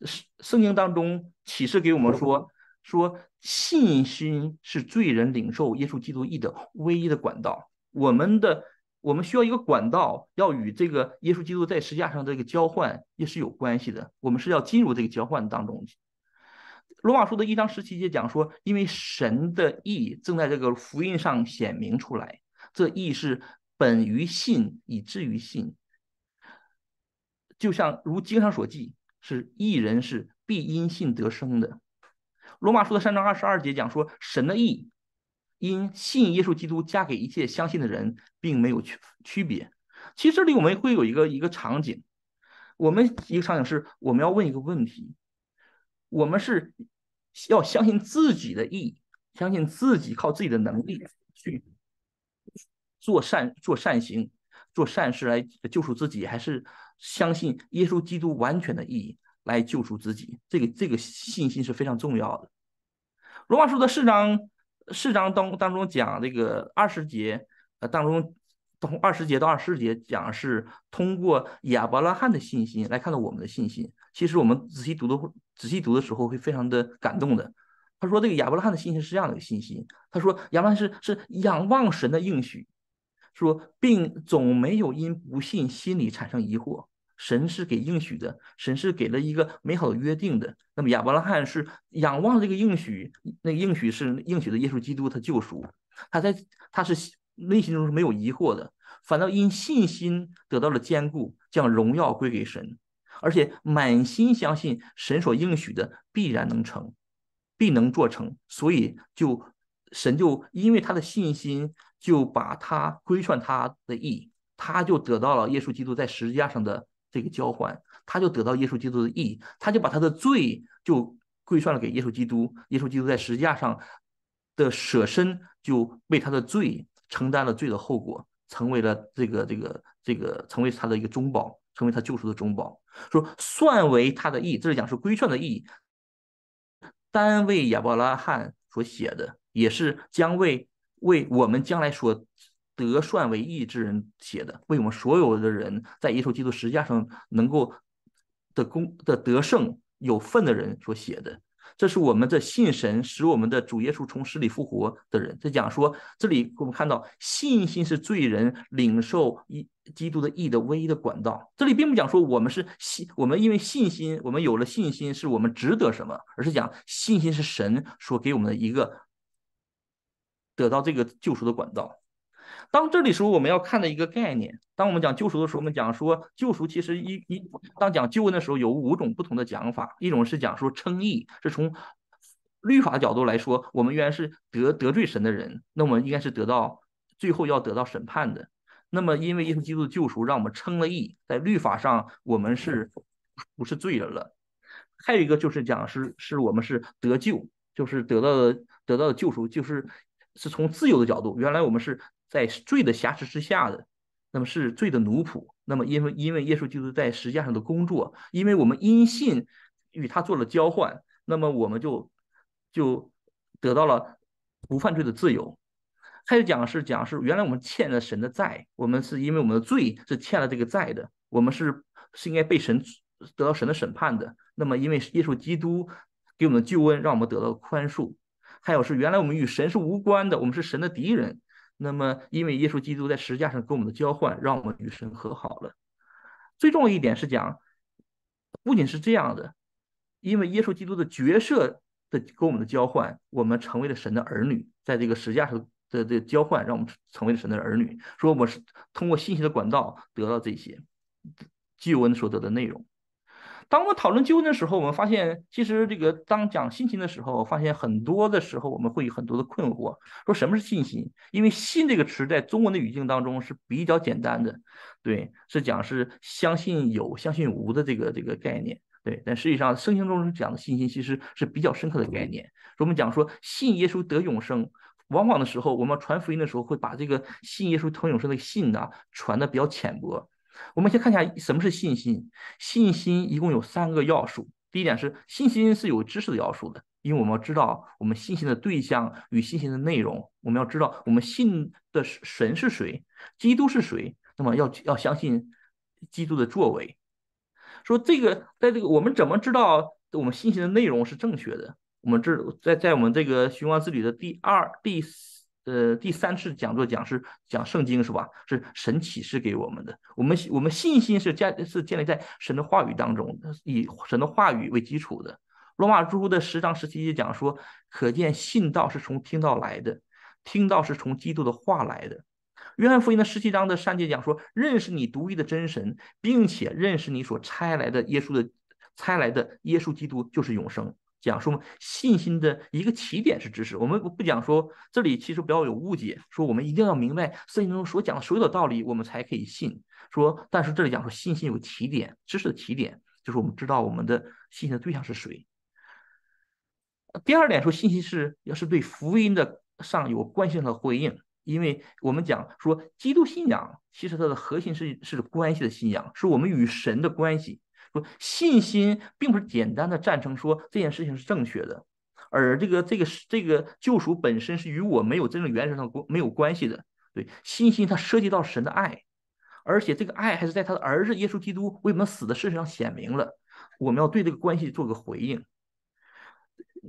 [SPEAKER 3] 圣圣经当中启示给我们说。说信心是罪人领受耶稣基督义的唯一的管道。我们的我们需要一个管道，要与这个耶稣基督在十字架上这个交换也是有关系的。我们是要进入这个交换当中。罗马书的一章十七节讲说，因为神的义正在这个福音上显明出来，这义是本于信以至于信，就像如经上所记，是一人是必因信得生的。罗马书的三章二十二节讲说，神的义因信耶稣基督加给一切相信的人，并没有区区别。其实这里我们会有一个一个场景，我们一个场景是我们要问一个问题：我们是要相信自己的义，相信自己靠自己的能力去做善、做善行、做善事来救赎自己，还是相信耶稣基督完全的意义？来救赎自己，这个这个信心是非常重要的。罗马书的四章四章当当中讲这个二十节，呃，当中从二十节到二十四节讲是通过亚伯拉罕的信心来看到我们的信心。其实我们仔细读的仔细读的时候会非常的感动的。他说这个亚伯拉罕的信心是这样的一个信心。他说亚伯拉罕是是仰望神的应许，说并总没有因不信心里产生疑惑。神是给应许的，神是给了一个美好的约定的。那么亚伯拉罕是仰望这个应许，那个应许是应许的耶稣基督他救赎，他在他是内心中是没有疑惑的，反倒因信心得到了坚固，将荣耀归给神，而且满心相信神所应许的必然能成，必能做成，所以就神就因为他的信心，就把他归顺他的意，他就得到了耶稣基督在十字架上的。这个交换，他就得到耶稣基督的义，他就把他的罪就归算了给耶稣基督。耶稣基督在十字架上的舍身，就为他的罪承担了罪的后果，成为了这个这个这个成为他的一个中保，成为他救赎的中保。说算为他的义，这是讲是归算的义，单为亚伯拉罕所写的，也是将为为我们将来所德算为义之人写的，为我们所有的人在耶稣基督十字架上能够的功的得胜有份的人所写的。这是我们的信神使我们的主耶稣从死里复活的人。在讲说这里，我们看到信心是罪人领受一基督的义的唯一的管道。这里并不讲说我们是信我们因为信心我们有了信心是我们值得什么，而是讲信心是神所给我们的一个得到这个救赎的管道。当这里时候我们要看的一个概念，当我们讲救赎的时候，我们讲说救赎其实一一当讲救恩的时候，有五种不同的讲法。一种是讲说称义，是从律法角度来说，我们原来是得得罪神的人，那我们应该是得到最后要得到审判的。那么因为耶稣基督的救赎，让我们称了义，在律法上我们是不是罪人了？还有一个就是讲是是我们是得救，就是得到的得到的救赎，就是是从自由的角度，原来我们是。在罪的瑕疵之下的，那么是罪的奴仆。那么因为因为耶稣基督在十字架上的工作，因为我们因信与他做了交换，那么我们就就得到了不犯罪的自由。开始讲是讲是原来我们欠了神的债，我们是因为我们的罪是欠了这个债的，我们是是应该被神得到神的审判的。那么因为耶稣基督给我们的救恩，让我们得到宽恕。还有是原来我们与神是无关的，我们是神的敌人。那么，因为耶稣基督在十字架上跟我们的交换，让我们与神和好了。最重要一点是讲，不仅是这样的，因为耶稣基督的角色的跟我们的交换，我们成为了神的儿女。在这个十字架上的这交换，让我们成为了神的儿女。说，我们是通过信息的管道得到这些，基友恩所得的内容。当我们讨论“纠纷的时候，我们发现，其实这个当讲信心的时候，发现很多的时候，我们会有很多的困惑。说什么是信心？因为“信”这个词在中文的语境当中是比较简单的，对，是讲是相信有、相信无的这个这个概念，对。但实际上，圣经中讲的信心其实是比较深刻的概念。我们讲说信耶稣得永生，往往的时候，我们传福音的时候，会把这个信耶稣得永生的信呢，传的比较浅薄。我们先看一下什么是信心。信心一共有三个要素。第一点是信心是有知识的要素的，因为我们要知道我们信心的对象与信心的内容。我们要知道我们信的神是谁，基督是谁。那么要要相信基督的作为。说这个在这个我们怎么知道我们信心的内容是正确的？我们这在在我们这个循环之旅的第二第四。呃，第三次讲座讲是讲圣经是吧？是神启示给我们的，我们我们信心是建是建立在神的话语当中，以神的话语为基础的。罗马书的十章十七节讲说，可见信道是从听到来的，听到是从基督的话来的。约翰福音的十七章的三节讲说，认识你独一的真神，并且认识你所差来的耶稣的差来的耶稣基督，就是永生。讲说，信心的一个起点是知识。我们不不讲说，这里其实不要有误解，说我们一定要明白圣经中所讲的所有的道理，我们才可以信。说，但是这里讲说，信心有起点，知识的起点就是我们知道我们的信心的对象是谁。第二点说，信心是要是对福音的上有关系上的回应，因为我们讲说，基督信仰其实它的核心是是关系的信仰，是我们与神的关系。信心并不是简单的赞成说这件事情是正确的，而这个这个这个救赎本身是与我没有真正原则上过没有关系的。对信心，它涉及到神的爱，而且这个爱还是在他的儿子耶稣基督为我们死的事实上显明了。我们要对这个关系做个回应。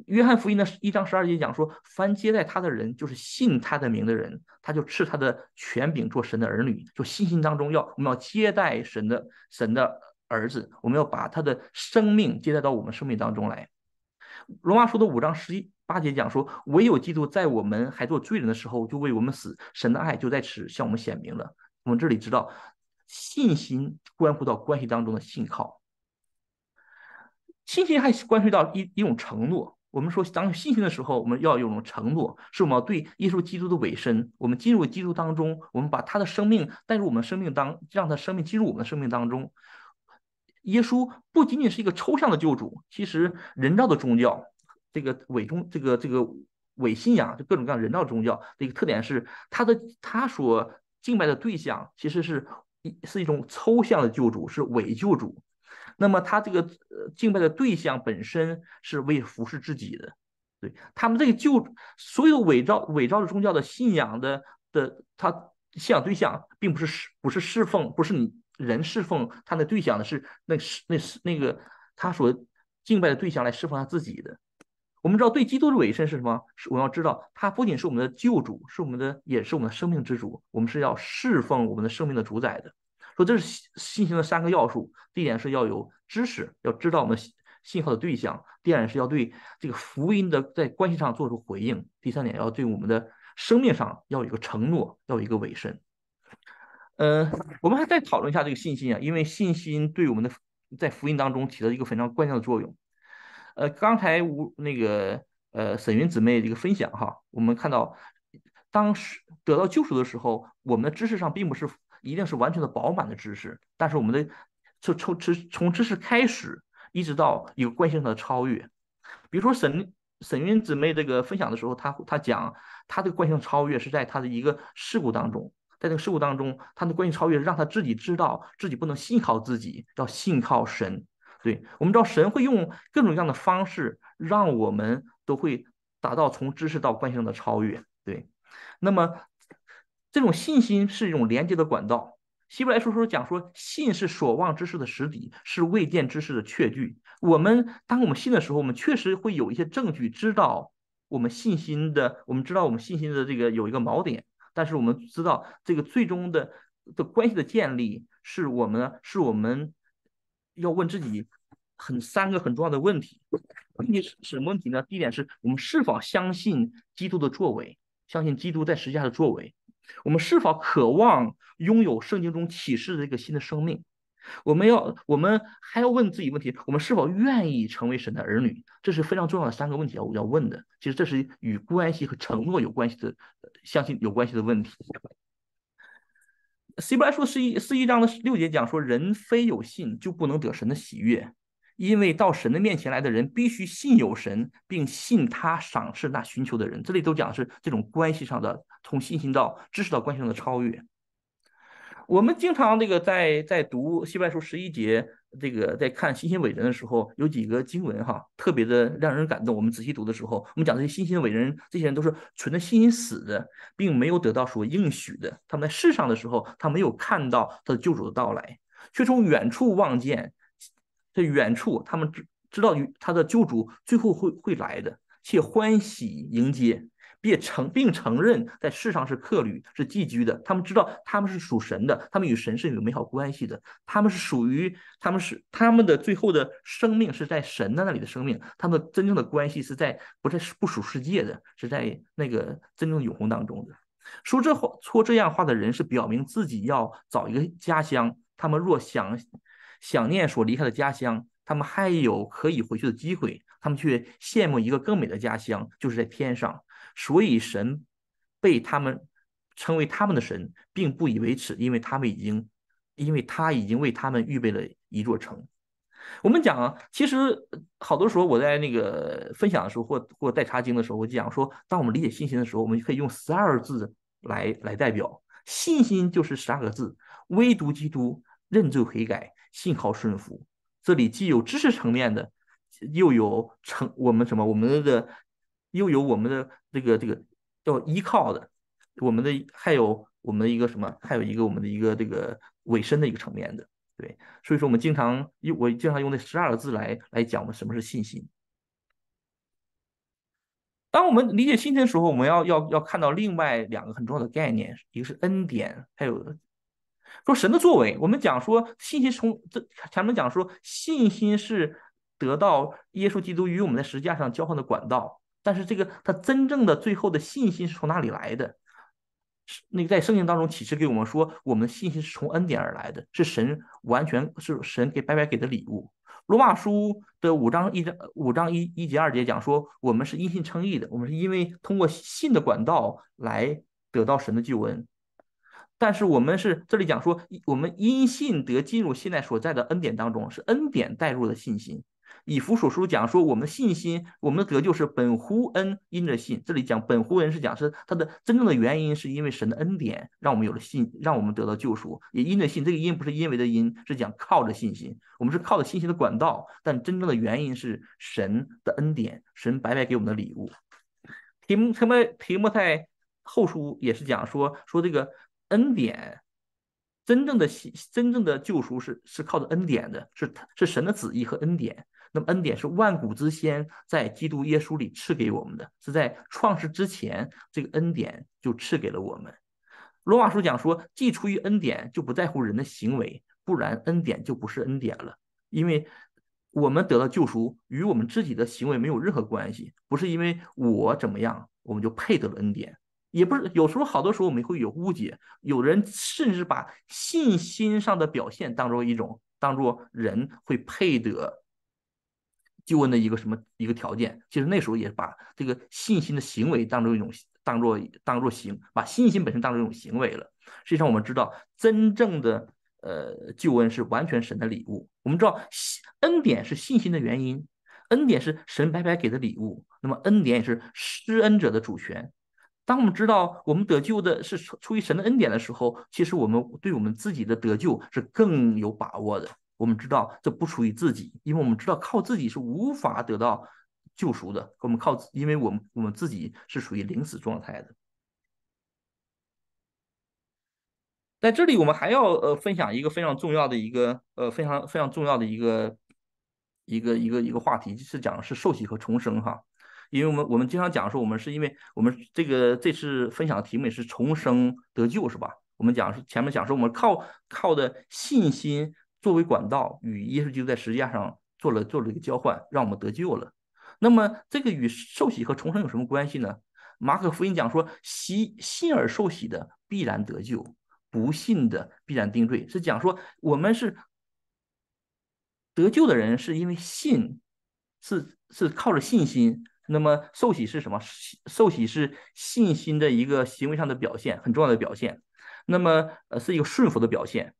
[SPEAKER 3] 约翰福音的一章十二节讲说，凡接待他的人，就是信他的名的人，他就赐他的权柄做神的儿女。就信心当中要我们要接待神的神的。儿子，我们要把他的生命接待到我们生命当中来。罗马书的五章十一八节讲说，唯有基督在我们还做罪人的时候，就为我们死，神的爱就在此向我们显明了。我们这里知道，信心关乎到关系当中的信靠，信心还关系到一一种承诺。我们说，当有信心的时候，我们要有一种承诺，是我们对耶稣基督的委身。我们进入基督当中，我们把他的生命带入我们生命当，让他生命进入我们的生命当中。耶稣不仅仅是一个抽象的救主，其实人造的宗教，这个伪宗，这个这个伪信仰，就各种各样人造宗教的一个特点是，他的他所敬拜的对象，其实是一是一种抽象的救主，是伪救主。那么他这个敬拜的对象本身是为服侍自己的，对他们这个救，所有伪造伪造的宗教的信仰的的，他信仰对象并不是不是侍奉，不是你。人侍奉他的对象呢，是那是那是那个他所敬拜的对象来侍奉他自己的。我们知道对基督的委身是什么？是我们要知道他不仅是我们的救主，是我们的，也是我们的生命之主。我们是要侍奉我们的生命的主宰的。说这是信型的三个要素：第一点是要有知识，要知道我们信号的对象；第二点是要对这个福音的在关系上做出回应；第三点要对我们的生命上要有一个承诺，要有一个委身。嗯，我们还再讨论一下这个信心啊，因为信心对我们的在福音当中起到一个非常关键的作用。呃，刚才吴那个呃沈云姊妹这个分享哈，我们看到当时得到救赎的时候，我们的知识上并不是一定是完全的饱满的知识，但是我们的从从从从知识开始，一直到有惯性的超越。比如说沈沈云姊妹这个分享的时候，她她讲她的惯性超越是在她的一个事故当中。在那个事故当中，他的关系超越，让他自己知道自己不能信靠自己，要信靠神。对我们知道神会用各种各样的方式，让我们都会达到从知识到关系上的超越。对，那么这种信心是一种连接的管道。希伯来书说讲说，信是所望之事的实底，是未见之事的确据。我们当我们信的时候，我们确实会有一些证据，知道我们信心的，我们知道我们信心的这个有一个锚点。但是我们知道，这个最终的的关系的建立，是我们是我们要问自己很三个很重要的问题。问题是什么问题呢？第一点是我们是否相信基督的作为，相信基督在时下的作为？我们是否渴望拥有圣经中启示的这个新的生命？我们要，我们还要问自己问题：我们是否愿意成为神的儿女？这是非常重要的三个问题啊！我要问的，其实这是与关系和承诺有关系的，相信有关系的问题。希伯来书四一四一章的六节讲说：“人非有信，就不能得神的喜悦，因为到神的面前来的人，必须信有神，并信他赏赐那寻求的人。”这里都讲的是这种关系上的，从信心到知识到关系上的超越。我们经常这个在在读《西半书》十一节，这个在看信心伟人的时候，有几个经文哈，特别的让人感动。我们仔细读的时候，我们讲这些信心伟人，这些人都是存着信心死的，并没有得到所应许的。他们在世上的时候，他没有看到他的救主的到来，却从远处望见，在远处他们知知道他的救主最后会会来的，且欢喜迎接。并承并承认在世上是客旅，是寄居的。他们知道他们是属神的，他们与神是有美好关系的。他们是属于，他们是他们的最后的生命是在神的那里的生命。他们真正的关系是在不在不属世界的，是在那个真正的永恒当中的。说这话，说这样话的人是表明自己要找一个家乡。他们若想想念所离开的家乡，他们还有可以回去的机会。他们却羡慕一个更美的家乡，就是在天上。所以神被他们称为他们的神，并不以为耻，因为他们已经，因为他已经为他们预备了一座城。我们讲，其实好多时候我在那个分享的时候，或或代查经的时候，我就讲说，当我们理解信心的时候，我们可以用十二个字来来代表信心，就是十二个字：唯独基督，认罪悔改，信靠顺服。这里既有知识层面的，又有成我们什么我们的。又有我们的这个这个要依靠的，我们的还有我们的一个什么？还有一个我们的一个这个尾身的一个层面的，对。所以说，我们经常用我经常用那十二个字来来讲，我们什么是信心。当我们理解信心的时候，我们要要要看到另外两个很重要的概念，一个是恩典，还有说神的作为。我们讲说信心从这前面讲说，信心是得到耶稣基督与我们在石架上交换的管道。但是这个他真正的最后的信心是从哪里来的？那个在圣经当中启示给我们说，我们的信心是从恩典而来的，是神完全是神给白白给的礼物。罗马书的五章一章五章一一节二节讲说，我们是因信称义的，我们是因为通过信的管道来得到神的救恩。但是我们是这里讲说，我们因信得进入现在所在的恩典当中，是恩典带入的信心。以弗所书讲说，我们的信心，我们的得救是本乎恩因着信。这里讲本乎恩是讲是他的真正的原因，是因为神的恩典让我们有了信，让我们得到救赎。也因着信，这个因不是因为的因，是讲靠着信心，我们是靠着信心的管道。但真正的原因是神的恩典，神白白给我们的礼物。提目他们提目在后书也是讲说说这个恩典，真正的信真正的救赎是是靠着恩典的，是是神的旨意和恩典。那么恩典是万古之先，在基督耶稣里赐给我们的是在创世之前，这个恩典就赐给了我们。罗马书讲说，既出于恩典，就不在乎人的行为，不然恩典就不是恩典了。因为我们得到救赎与我们自己的行为没有任何关系，不是因为我怎么样，我们就配得了恩典，也不是有时候好多时候我们会有误解，有人甚至把信心上的表现当做一种当做人会配得。救恩的一个什么一个条件？其实那时候也把这个信心的行为当做一种，当做当做行，把信心本身当做一种行为了。实际上，我们知道真正的呃救恩是完全神的礼物。我们知道恩典是信心的原因，恩典是神白白给的礼物。那么恩典也是施恩者的主权。当我们知道我们得救的是出于神的恩典的时候，其实我们对我们自己的得救是更有把握的。我们知道这不属于自己，因为我们知道靠自己是无法得到救赎的。我们靠，因为我们我们自己是属于临死状态的。在这里，我们还要呃分享一个非常重要的一个呃非常非常重要的一个一个一个一个话题，就是讲是受洗和重生哈。因为我们我们经常讲说我们是因为我们这个这次分享的题目是重生得救是吧？我们讲是前面讲说我们靠靠的信心。作为管道，与耶稣基督在十字架上做了做了一个交换，让我们得救了。那么，这个与受洗和重生有什么关系呢？马可福音讲说，信信而受洗的必然得救，不信的必然定罪。是讲说我们是得救的人，是因为信，是是靠着信心。那么，受洗是什么？受洗是信心的一个行为上的表现，很重要的表现。那么，呃，是一个顺服的表现。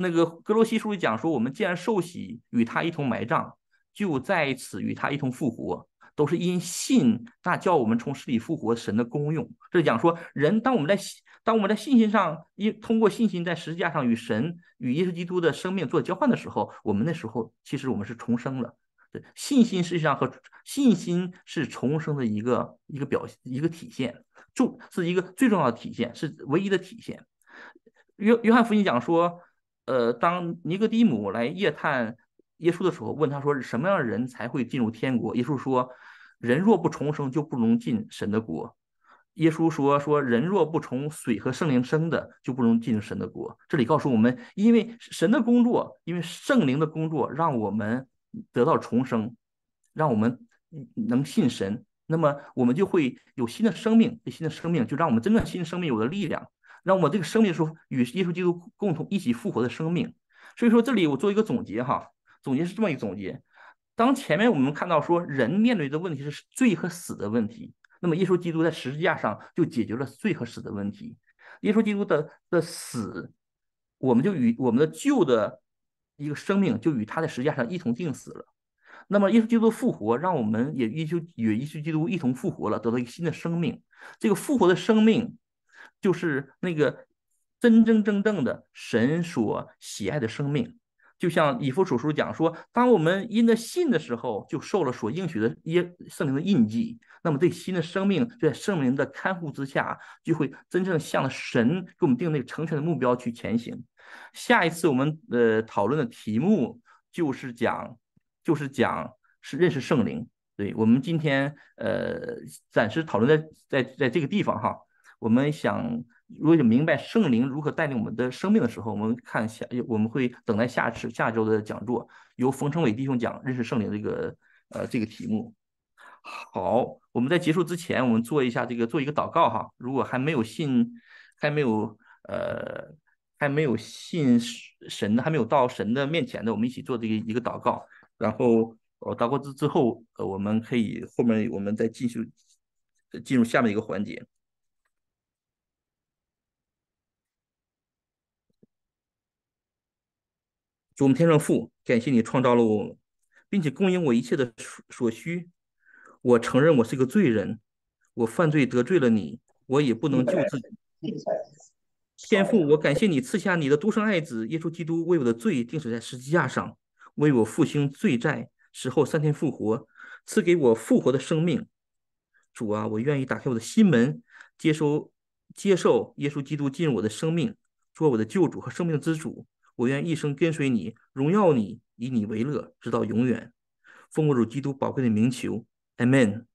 [SPEAKER 3] 那个格罗西书记讲说，我们既然受洗与他一同埋葬，就在此与他一同复活，都是因信。那叫我们从死里复活，神的功用。这讲说人，当我们在当我们在信心上，一通过信心在十字架上与神与耶稣基督的生命做交换的时候，我们那时候其实我们是重生了。对，信心实际上和信心是重生的一个一个表一个体现，重是一个最重要的体现，是唯一的体现。约约翰福音讲说。呃，当尼格底姆来夜探耶稣的时候，问他说：“什么样的人才会进入天国？”耶稣说：“人若不重生，就不能进神的国。”耶稣说：“说人若不从水和圣灵生的，就不能进神的国。”这里告诉我们，因为神的工作，因为圣灵的工作，让我们得到重生，让我们能信神，那么我们就会有新的生命。这新的生命就让我们真正新生命有了力量。让我这个生命说与耶稣基督共同一起复活的生命，所以说这里我做一个总结哈，总结是这么一个总结。当前面我们看到说人面对的问题是罪和死的问题，那么耶稣基督在十字架上就解决了罪和死的问题。耶稣基督的的死，我们就与我们的旧的一个生命就与他在十字架上一同定死了。那么耶稣基督复活，让我们也与就与耶稣基督一同复活了，得到一个新的生命。这个复活的生命。就是那个真真正正的神所喜爱的生命，就像以弗所书讲说，当我们因着信的时候，就受了所应许的印圣灵的印记。那么，对新的生命就在圣灵的看护之下，就会真正向着神给我们定那个成全的目标去前行。下一次我们呃讨论的题目就是讲，就是讲是认识圣灵。对我们今天呃暂时讨论在在在这个地方哈。我们想，如果明白圣灵如何带领我们的生命的时候，我们看下，我们会等待下次下周的讲座，由冯成伟弟兄讲认识圣灵这个呃这个题目。好，我们在结束之前，我们做一下这个做一个祷告哈。如果还没有信，还没有呃还没有信神的，还没有到神的面前的，我们一起做这个一个祷告。然后祷告之之后，我们可以后面我们再继续进入下面一个环节。主，天上父，感谢你创造了我，并且供应我一切的所所需。我承认我是个罪人，我犯罪得罪了你，我也不能救自己。天父，我感谢你赐下你的独生爱子耶稣基督，为我的罪定死在十字架上，为我复兴罪债，死后三天复活，赐给我复活的生命。主啊，我愿意打开我的心门，接收接受耶稣基督进入我的生命，做我的救主和生命之主。我愿一生跟随你，荣耀你，以你为乐，直到永远。奉主基督宝贵的名求，阿 n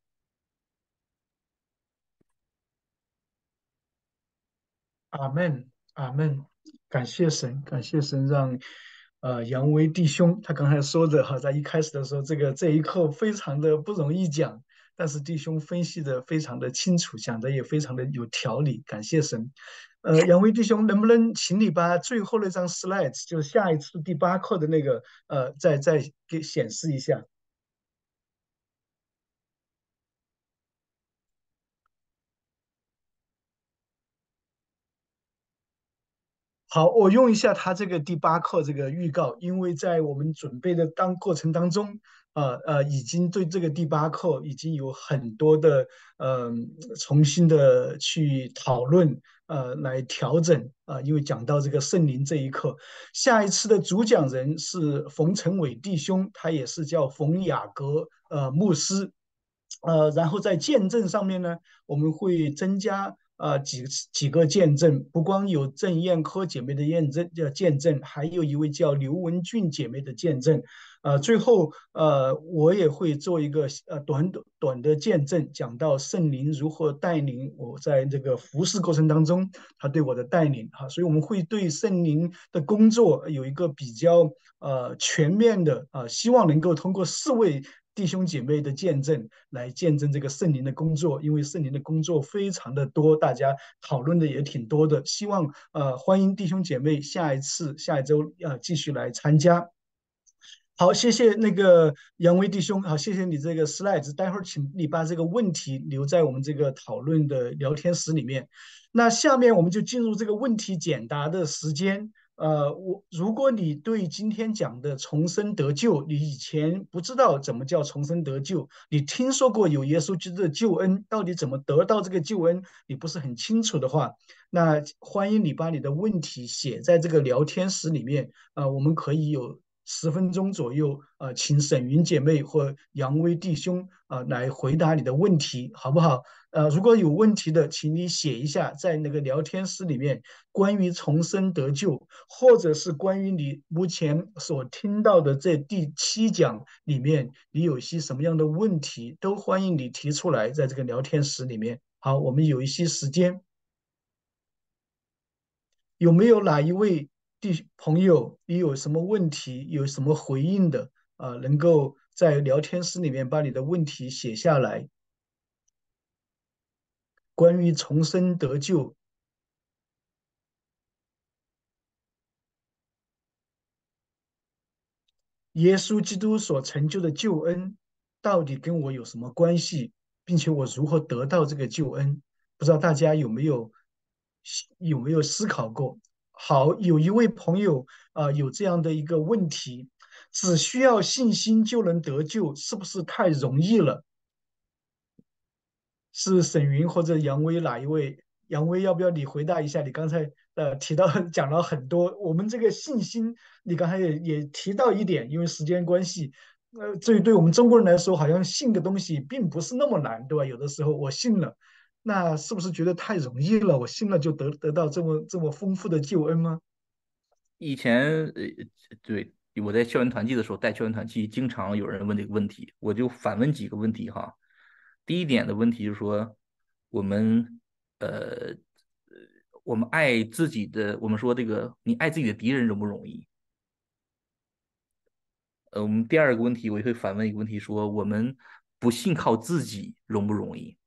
[SPEAKER 1] 阿门。阿门。感谢神，感谢神，让呃，杨威弟兄他刚才说的哈，在一开始的时候，这个这一刻非常的不容易讲，但是弟兄分析的非常的清楚，讲的也非常的有条理。感谢神。呃，两位弟兄，能不能请你把最后那张 slides 就是下一次第八课的那个呃，再再给显示一下？好，我用一下他这个第八课这个预告，因为在我们准备的当过程当中。呃呃，已经对这个第八课已经有很多的呃重新的去讨论呃来调整啊，因为讲到这个圣灵这一课，下一次的主讲人是冯成伟弟兄，他也是叫冯雅阁呃牧师呃，然后在见证上面呢，我们会增加。啊，几几个见证，不光有郑燕科姐妹的验证叫见证，还有一位叫刘文俊姐妹的见证。呃，最后呃，我也会做一个呃短短的见证，讲到圣灵如何带领我在这个服侍过程当中，他对我的带领哈。所以我们会对圣灵的工作有一个比较呃全面的呃，希望能够通过四位。弟兄姐妹的见证，来见证这个圣灵的工作，因为圣灵的工作非常的多，大家讨论的也挺多的。希望呃，欢迎弟兄姐妹下一次、下一周要继续来参加。好，谢谢那个杨威弟兄，好，谢谢你这个斯奈 s 待会儿请你把这个问题留在我们这个讨论的聊天室里面。那下面我们就进入这个问题解答的时间。呃，我如果你对今天讲的重生得救，你以前不知道怎么叫重生得救，你听说过有耶稣基督的救恩，到底怎么得到这个救恩，你不是很清楚的话，那欢迎你把你的问题写在这个聊天室里面，呃，我们可以有。十分钟左右，呃，请沈云姐妹或杨威弟兄，呃，来回答你的问题，好不好？呃，如果有问题的，请你写一下在那个聊天室里面，关于重生得救，或者是关于你目前所听到的这第七讲里面，你有些什么样的问题，都欢迎你提出来，在这个聊天室里面。好，我们有一些时间，有没有哪一位？朋友，你有什么问题？有什么回应的？啊，能够在聊天室里面把你的问题写下来。关于重生得救，耶稣基督所成就的救恩，到底跟我有什么关系？并且我如何得到这个救恩？不知道大家有没有有没有思考过？好，有一位朋友啊，有这样的一个问题：只需要信心就能得救，是不是太容易了？是沈云或者杨威哪一位？杨威，要不要你回答一下？你刚才呃提到讲了很多，我们这个信心，你刚才也也提到一点，因为时间关系，呃，这于对我们中国人来说，好像信个东西并不是那么难，对吧？有的时候我信了。那是不是觉得太容易了？我信了就得得到这么这么丰富的救恩吗？
[SPEAKER 3] 以前呃，对，我在校园团契的时候，带校园团契，经常有人问这个问题，我就反问几个问题哈。第一点的问题就是说，我们呃，我们爱自己的，我们说这个，你爱自己的敌人容不容易？呃，我们第二个问题，我会反问一个问题，说我们不信靠自己容不容易？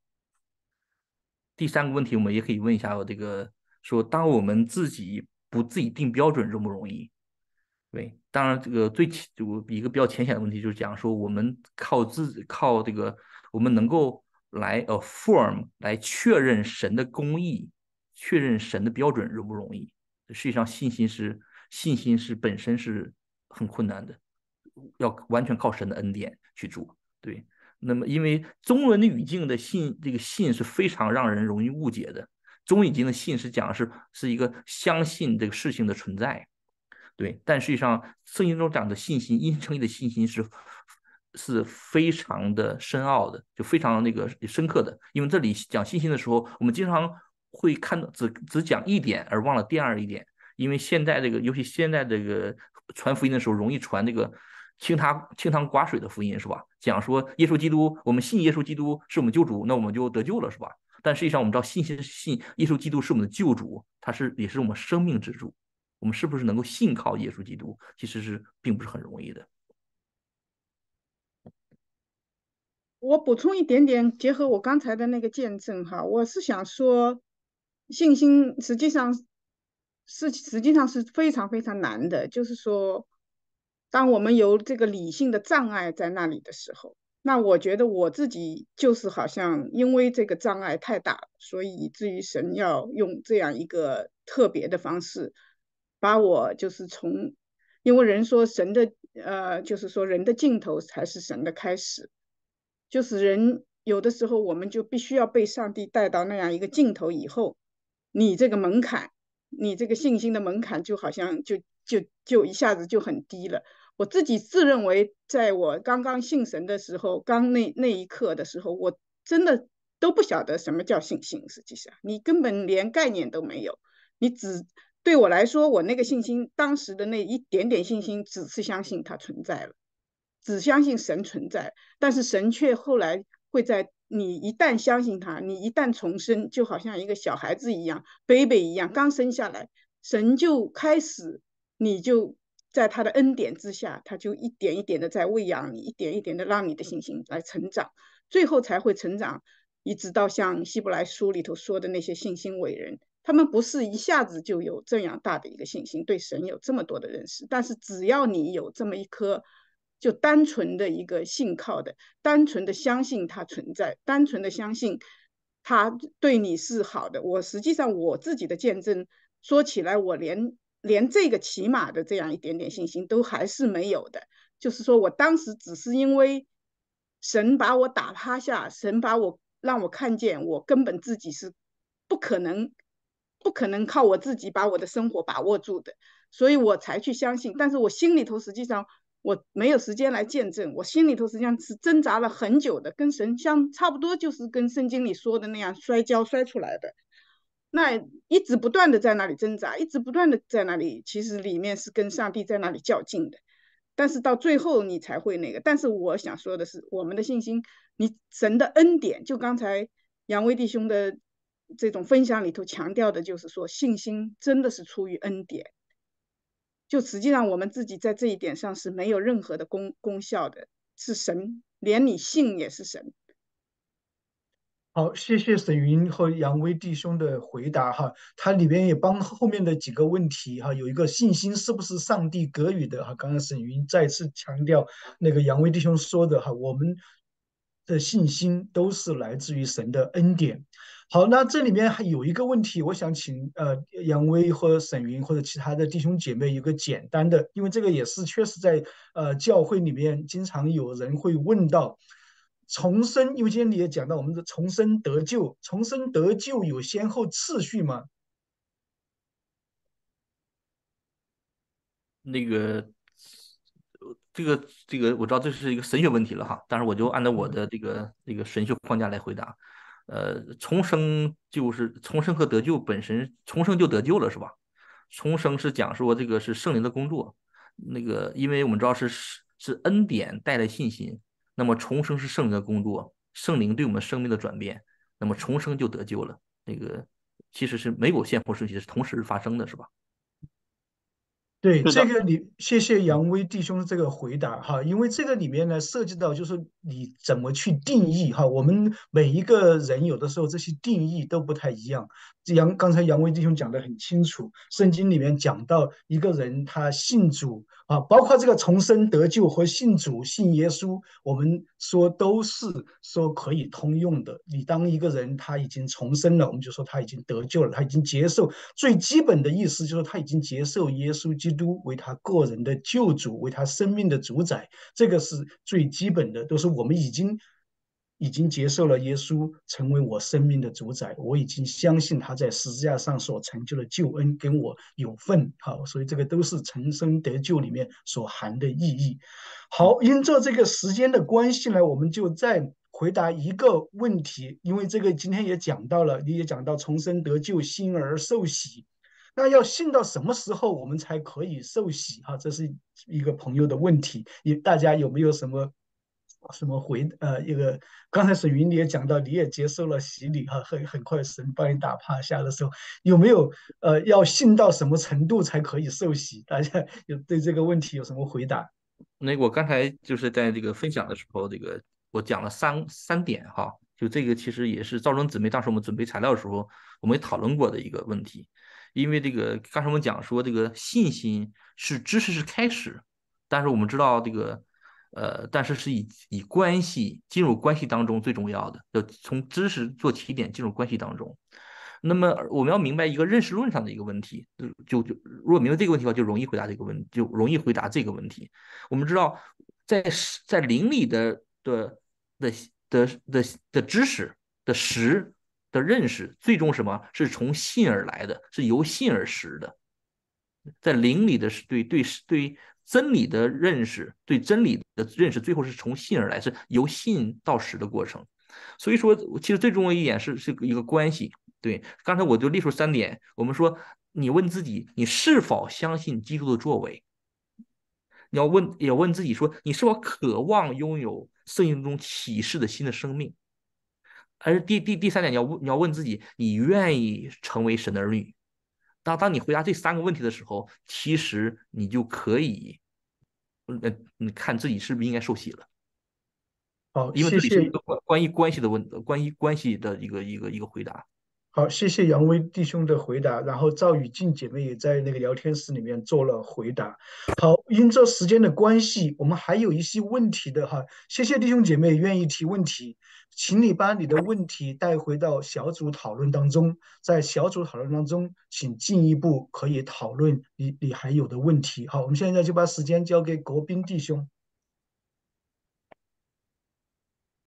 [SPEAKER 3] 第三个问题，我们也可以问一下，我这个说，当我们自己不自己定标准，容不容易？对，当然这个最浅就一个比较浅显的问题，就是讲说我们靠自靠这个，我们能够来 affirm 来确认神的公义，确认神的标准，容不容易？实际上，信心是信心是本身是很困难的，要完全靠神的恩典去做，对。那么，因为中文的语境的信，这个信是非常让人容易误解的。中文经的信是讲是是一个相信这个事情的存在，对。但实际上，圣经中讲的信心，因称义的信心是是非常的深奥的，就非常那个深刻的。因为这里讲信心的时候，我们经常会看到只只讲一点，而忘了第二一点。因为现在这个，尤其现在这个传福音的时候，容易传这个。清他清汤寡水的福音是吧？讲说耶稣基督，我们信耶稣基督是我们救主，那我们就得救了是吧？但实际上我们知道，信心信耶稣基督是我们的救主，他是也是我们生命之主。我们是不是能够信靠耶稣基督？其实是并不是很容易的。
[SPEAKER 2] 我补充一点点，结合我刚才的那个见证哈，我是想说，信心实际上是实际上是非常非常难的，就是说。当我们有这个理性的障碍在那里的时候，那我觉得我自己就是好像因为这个障碍太大所以以至于神要用这样一个特别的方式，把我就是从，因为人说神的呃，就是说人的尽头才是神的开始，就是人有的时候我们就必须要被上帝带到那样一个尽头以后，你这个门槛，你这个信心的门槛就好像就就就一下子就很低了。我自己自认为，在我刚刚信神的时候，刚那那一刻的时候，我真的都不晓得什么叫信心。实际上，你根本连概念都没有。你只对我来说，我那个信心，当时的那一点点信心，只是相信它存在了，只相信神存在。但是神却后来会在你一旦相信他，你一旦重生，就好像一个小孩子一样，baby 一样，刚生下来，神就开始你就。在他的恩典之下，他就一点一点的在喂养，你，一点一点的让你的信心来成长，最后才会成长，一直到像希伯来书里头说的那些信心伟人，他们不是一下子就有这样大的一个信心，对神有这么多的认识。但是只要你有这么一颗就单纯的一个信靠的，单纯的相信他存在，单纯的相信他对你是好的。我实际上我自己的见证，说起来我连。连这个起码的这样一点点信心都还是没有的，就是说我当时只是因为神把我打趴下，神把我让我看见，我根本自己是不可能，不可能靠我自己把我的生活把握住的，所以我才去相信。但是我心里头实际上我没有时间来见证，我心里头实际上是挣扎了很久的，跟神相差不多，就是跟圣经里说的那样摔跤摔出来的。那一直不断的在那里挣扎，一直不断的在那里，其实里面是跟上帝在那里较劲的，但是到最后你才会那个。但是我想说的是，我们的信心，你神的恩典，就刚才杨威弟兄的这种分享里头强调的，就是说信心真的是出于恩典。就实际上我们自己在这一点上是没有任何的功功效的，是神连你信也是神。
[SPEAKER 1] 好，谢谢沈云和杨威弟兄的回答哈，它里边也帮后面的几个问题哈，有一个信心是不是上帝给予的哈？刚刚沈云再次强调那个杨威弟兄说的哈，我们的信心都是来自于神的恩典。好，那这里面还有一个问题，我想请呃杨威和沈云或者其他的弟兄姐妹有个简单的，因为这个也是确实在呃教会里面经常有人会问到。重生，因为今天你也讲到我们的重生得救，重生得救有先后次序吗？
[SPEAKER 3] 那个，这个，这个我知道这是一个神学问题了哈，但是我就按照我的这个这个神学框架来回答。呃，重生就是重生和得救本身，重生就得救了是吧？重生是讲说这个是圣灵的工作，那个因为我们知道是是是恩典带来信心。那么重生是圣灵的工作，圣灵对我们生命的转变，那么重生就得救了。那个其实是没有先后顺序，是同时发生的是吧？
[SPEAKER 1] 对，这个你谢谢杨威弟兄的这个回答哈，因为这个里面呢涉及到就是你怎么去定义哈，我们每一个人有的时候这些定义都不太一样。杨刚才杨威弟兄讲的很清楚，圣经里面讲到一个人他信主。啊，包括这个重生得救和信主信耶稣，我们说都是说可以通用的。你当一个人他已经重生了，我们就说他已经得救了，他已经接受。最基本的意思就是他已经接受耶稣基督为他个人的救主，为他生命的主宰，这个是最基本的，都是我们已经。已经接受了耶稣成为我生命的主宰，我已经相信他在十字架上所成就的救恩跟我有份，好，所以这个都是重生得救里面所含的意义。好，因着这个时间的关系呢，我们就再回答一个问题，因为这个今天也讲到了，你也讲到重生得救，心而受喜，那要信到什么时候我们才可以受喜啊？这是一个朋友的问题，你大家有没有什么？什么回呃一个？刚才沈云你也讲到，你也接受了洗礼哈，很很快神把你打趴下的时候，有没有呃要信到什么程度才可以受洗？大家有对这个问题有什么回答？
[SPEAKER 3] 那我刚才就是在这个分享的时候，这个我讲了三三点哈，就这个其实也是造中姊妹当时我们准备材料的时候，我们也讨论过的一个问题，因为这个刚才我们讲说这个信心是知识是开始，但是我们知道这个。呃，但是是以以关系进入关系当中最重要的，要从知识做起点进入关系当中。那么我们要明白一个认识论上的一个问题，就就如果明白这个问题的话，就容易回答这个问就容易回答这个问题。我们知道，在在灵里的的的的的的知识的实的认识，最终什么是从信而来的是由信而实的，在灵里的是对对对真理的认识，对真理。的认识最后是从信而来，是由信到实的过程。所以说，其实最重要一点是是一个关系。对，刚才我就列出三点。我们说，你问自己，你是否相信基督的作为？你要问，要问自己说，你是否渴望拥有圣经中启示的新的生命？而第第第三点，你要你要问自己，你愿意成为神的儿女？当当你回答这三个问题的时候，其实你就可以。嗯，你看自己是不是应该受洗了？
[SPEAKER 1] 好，因为这是一个
[SPEAKER 3] 关关于关系的问，关于关系的一个一个一个回答。
[SPEAKER 1] 好，谢谢杨威弟兄的回答，然后赵雨静姐妹也在那个聊天室里面做了回答。好，因这时间的关系，我们还有一些问题的哈，谢谢弟兄姐妹愿意提问题。请你把你的问题带回到小组讨论当中，在小组讨论当中，请进一步可以讨论你你还有的问题。好，我们现在就把时间交给国斌弟兄。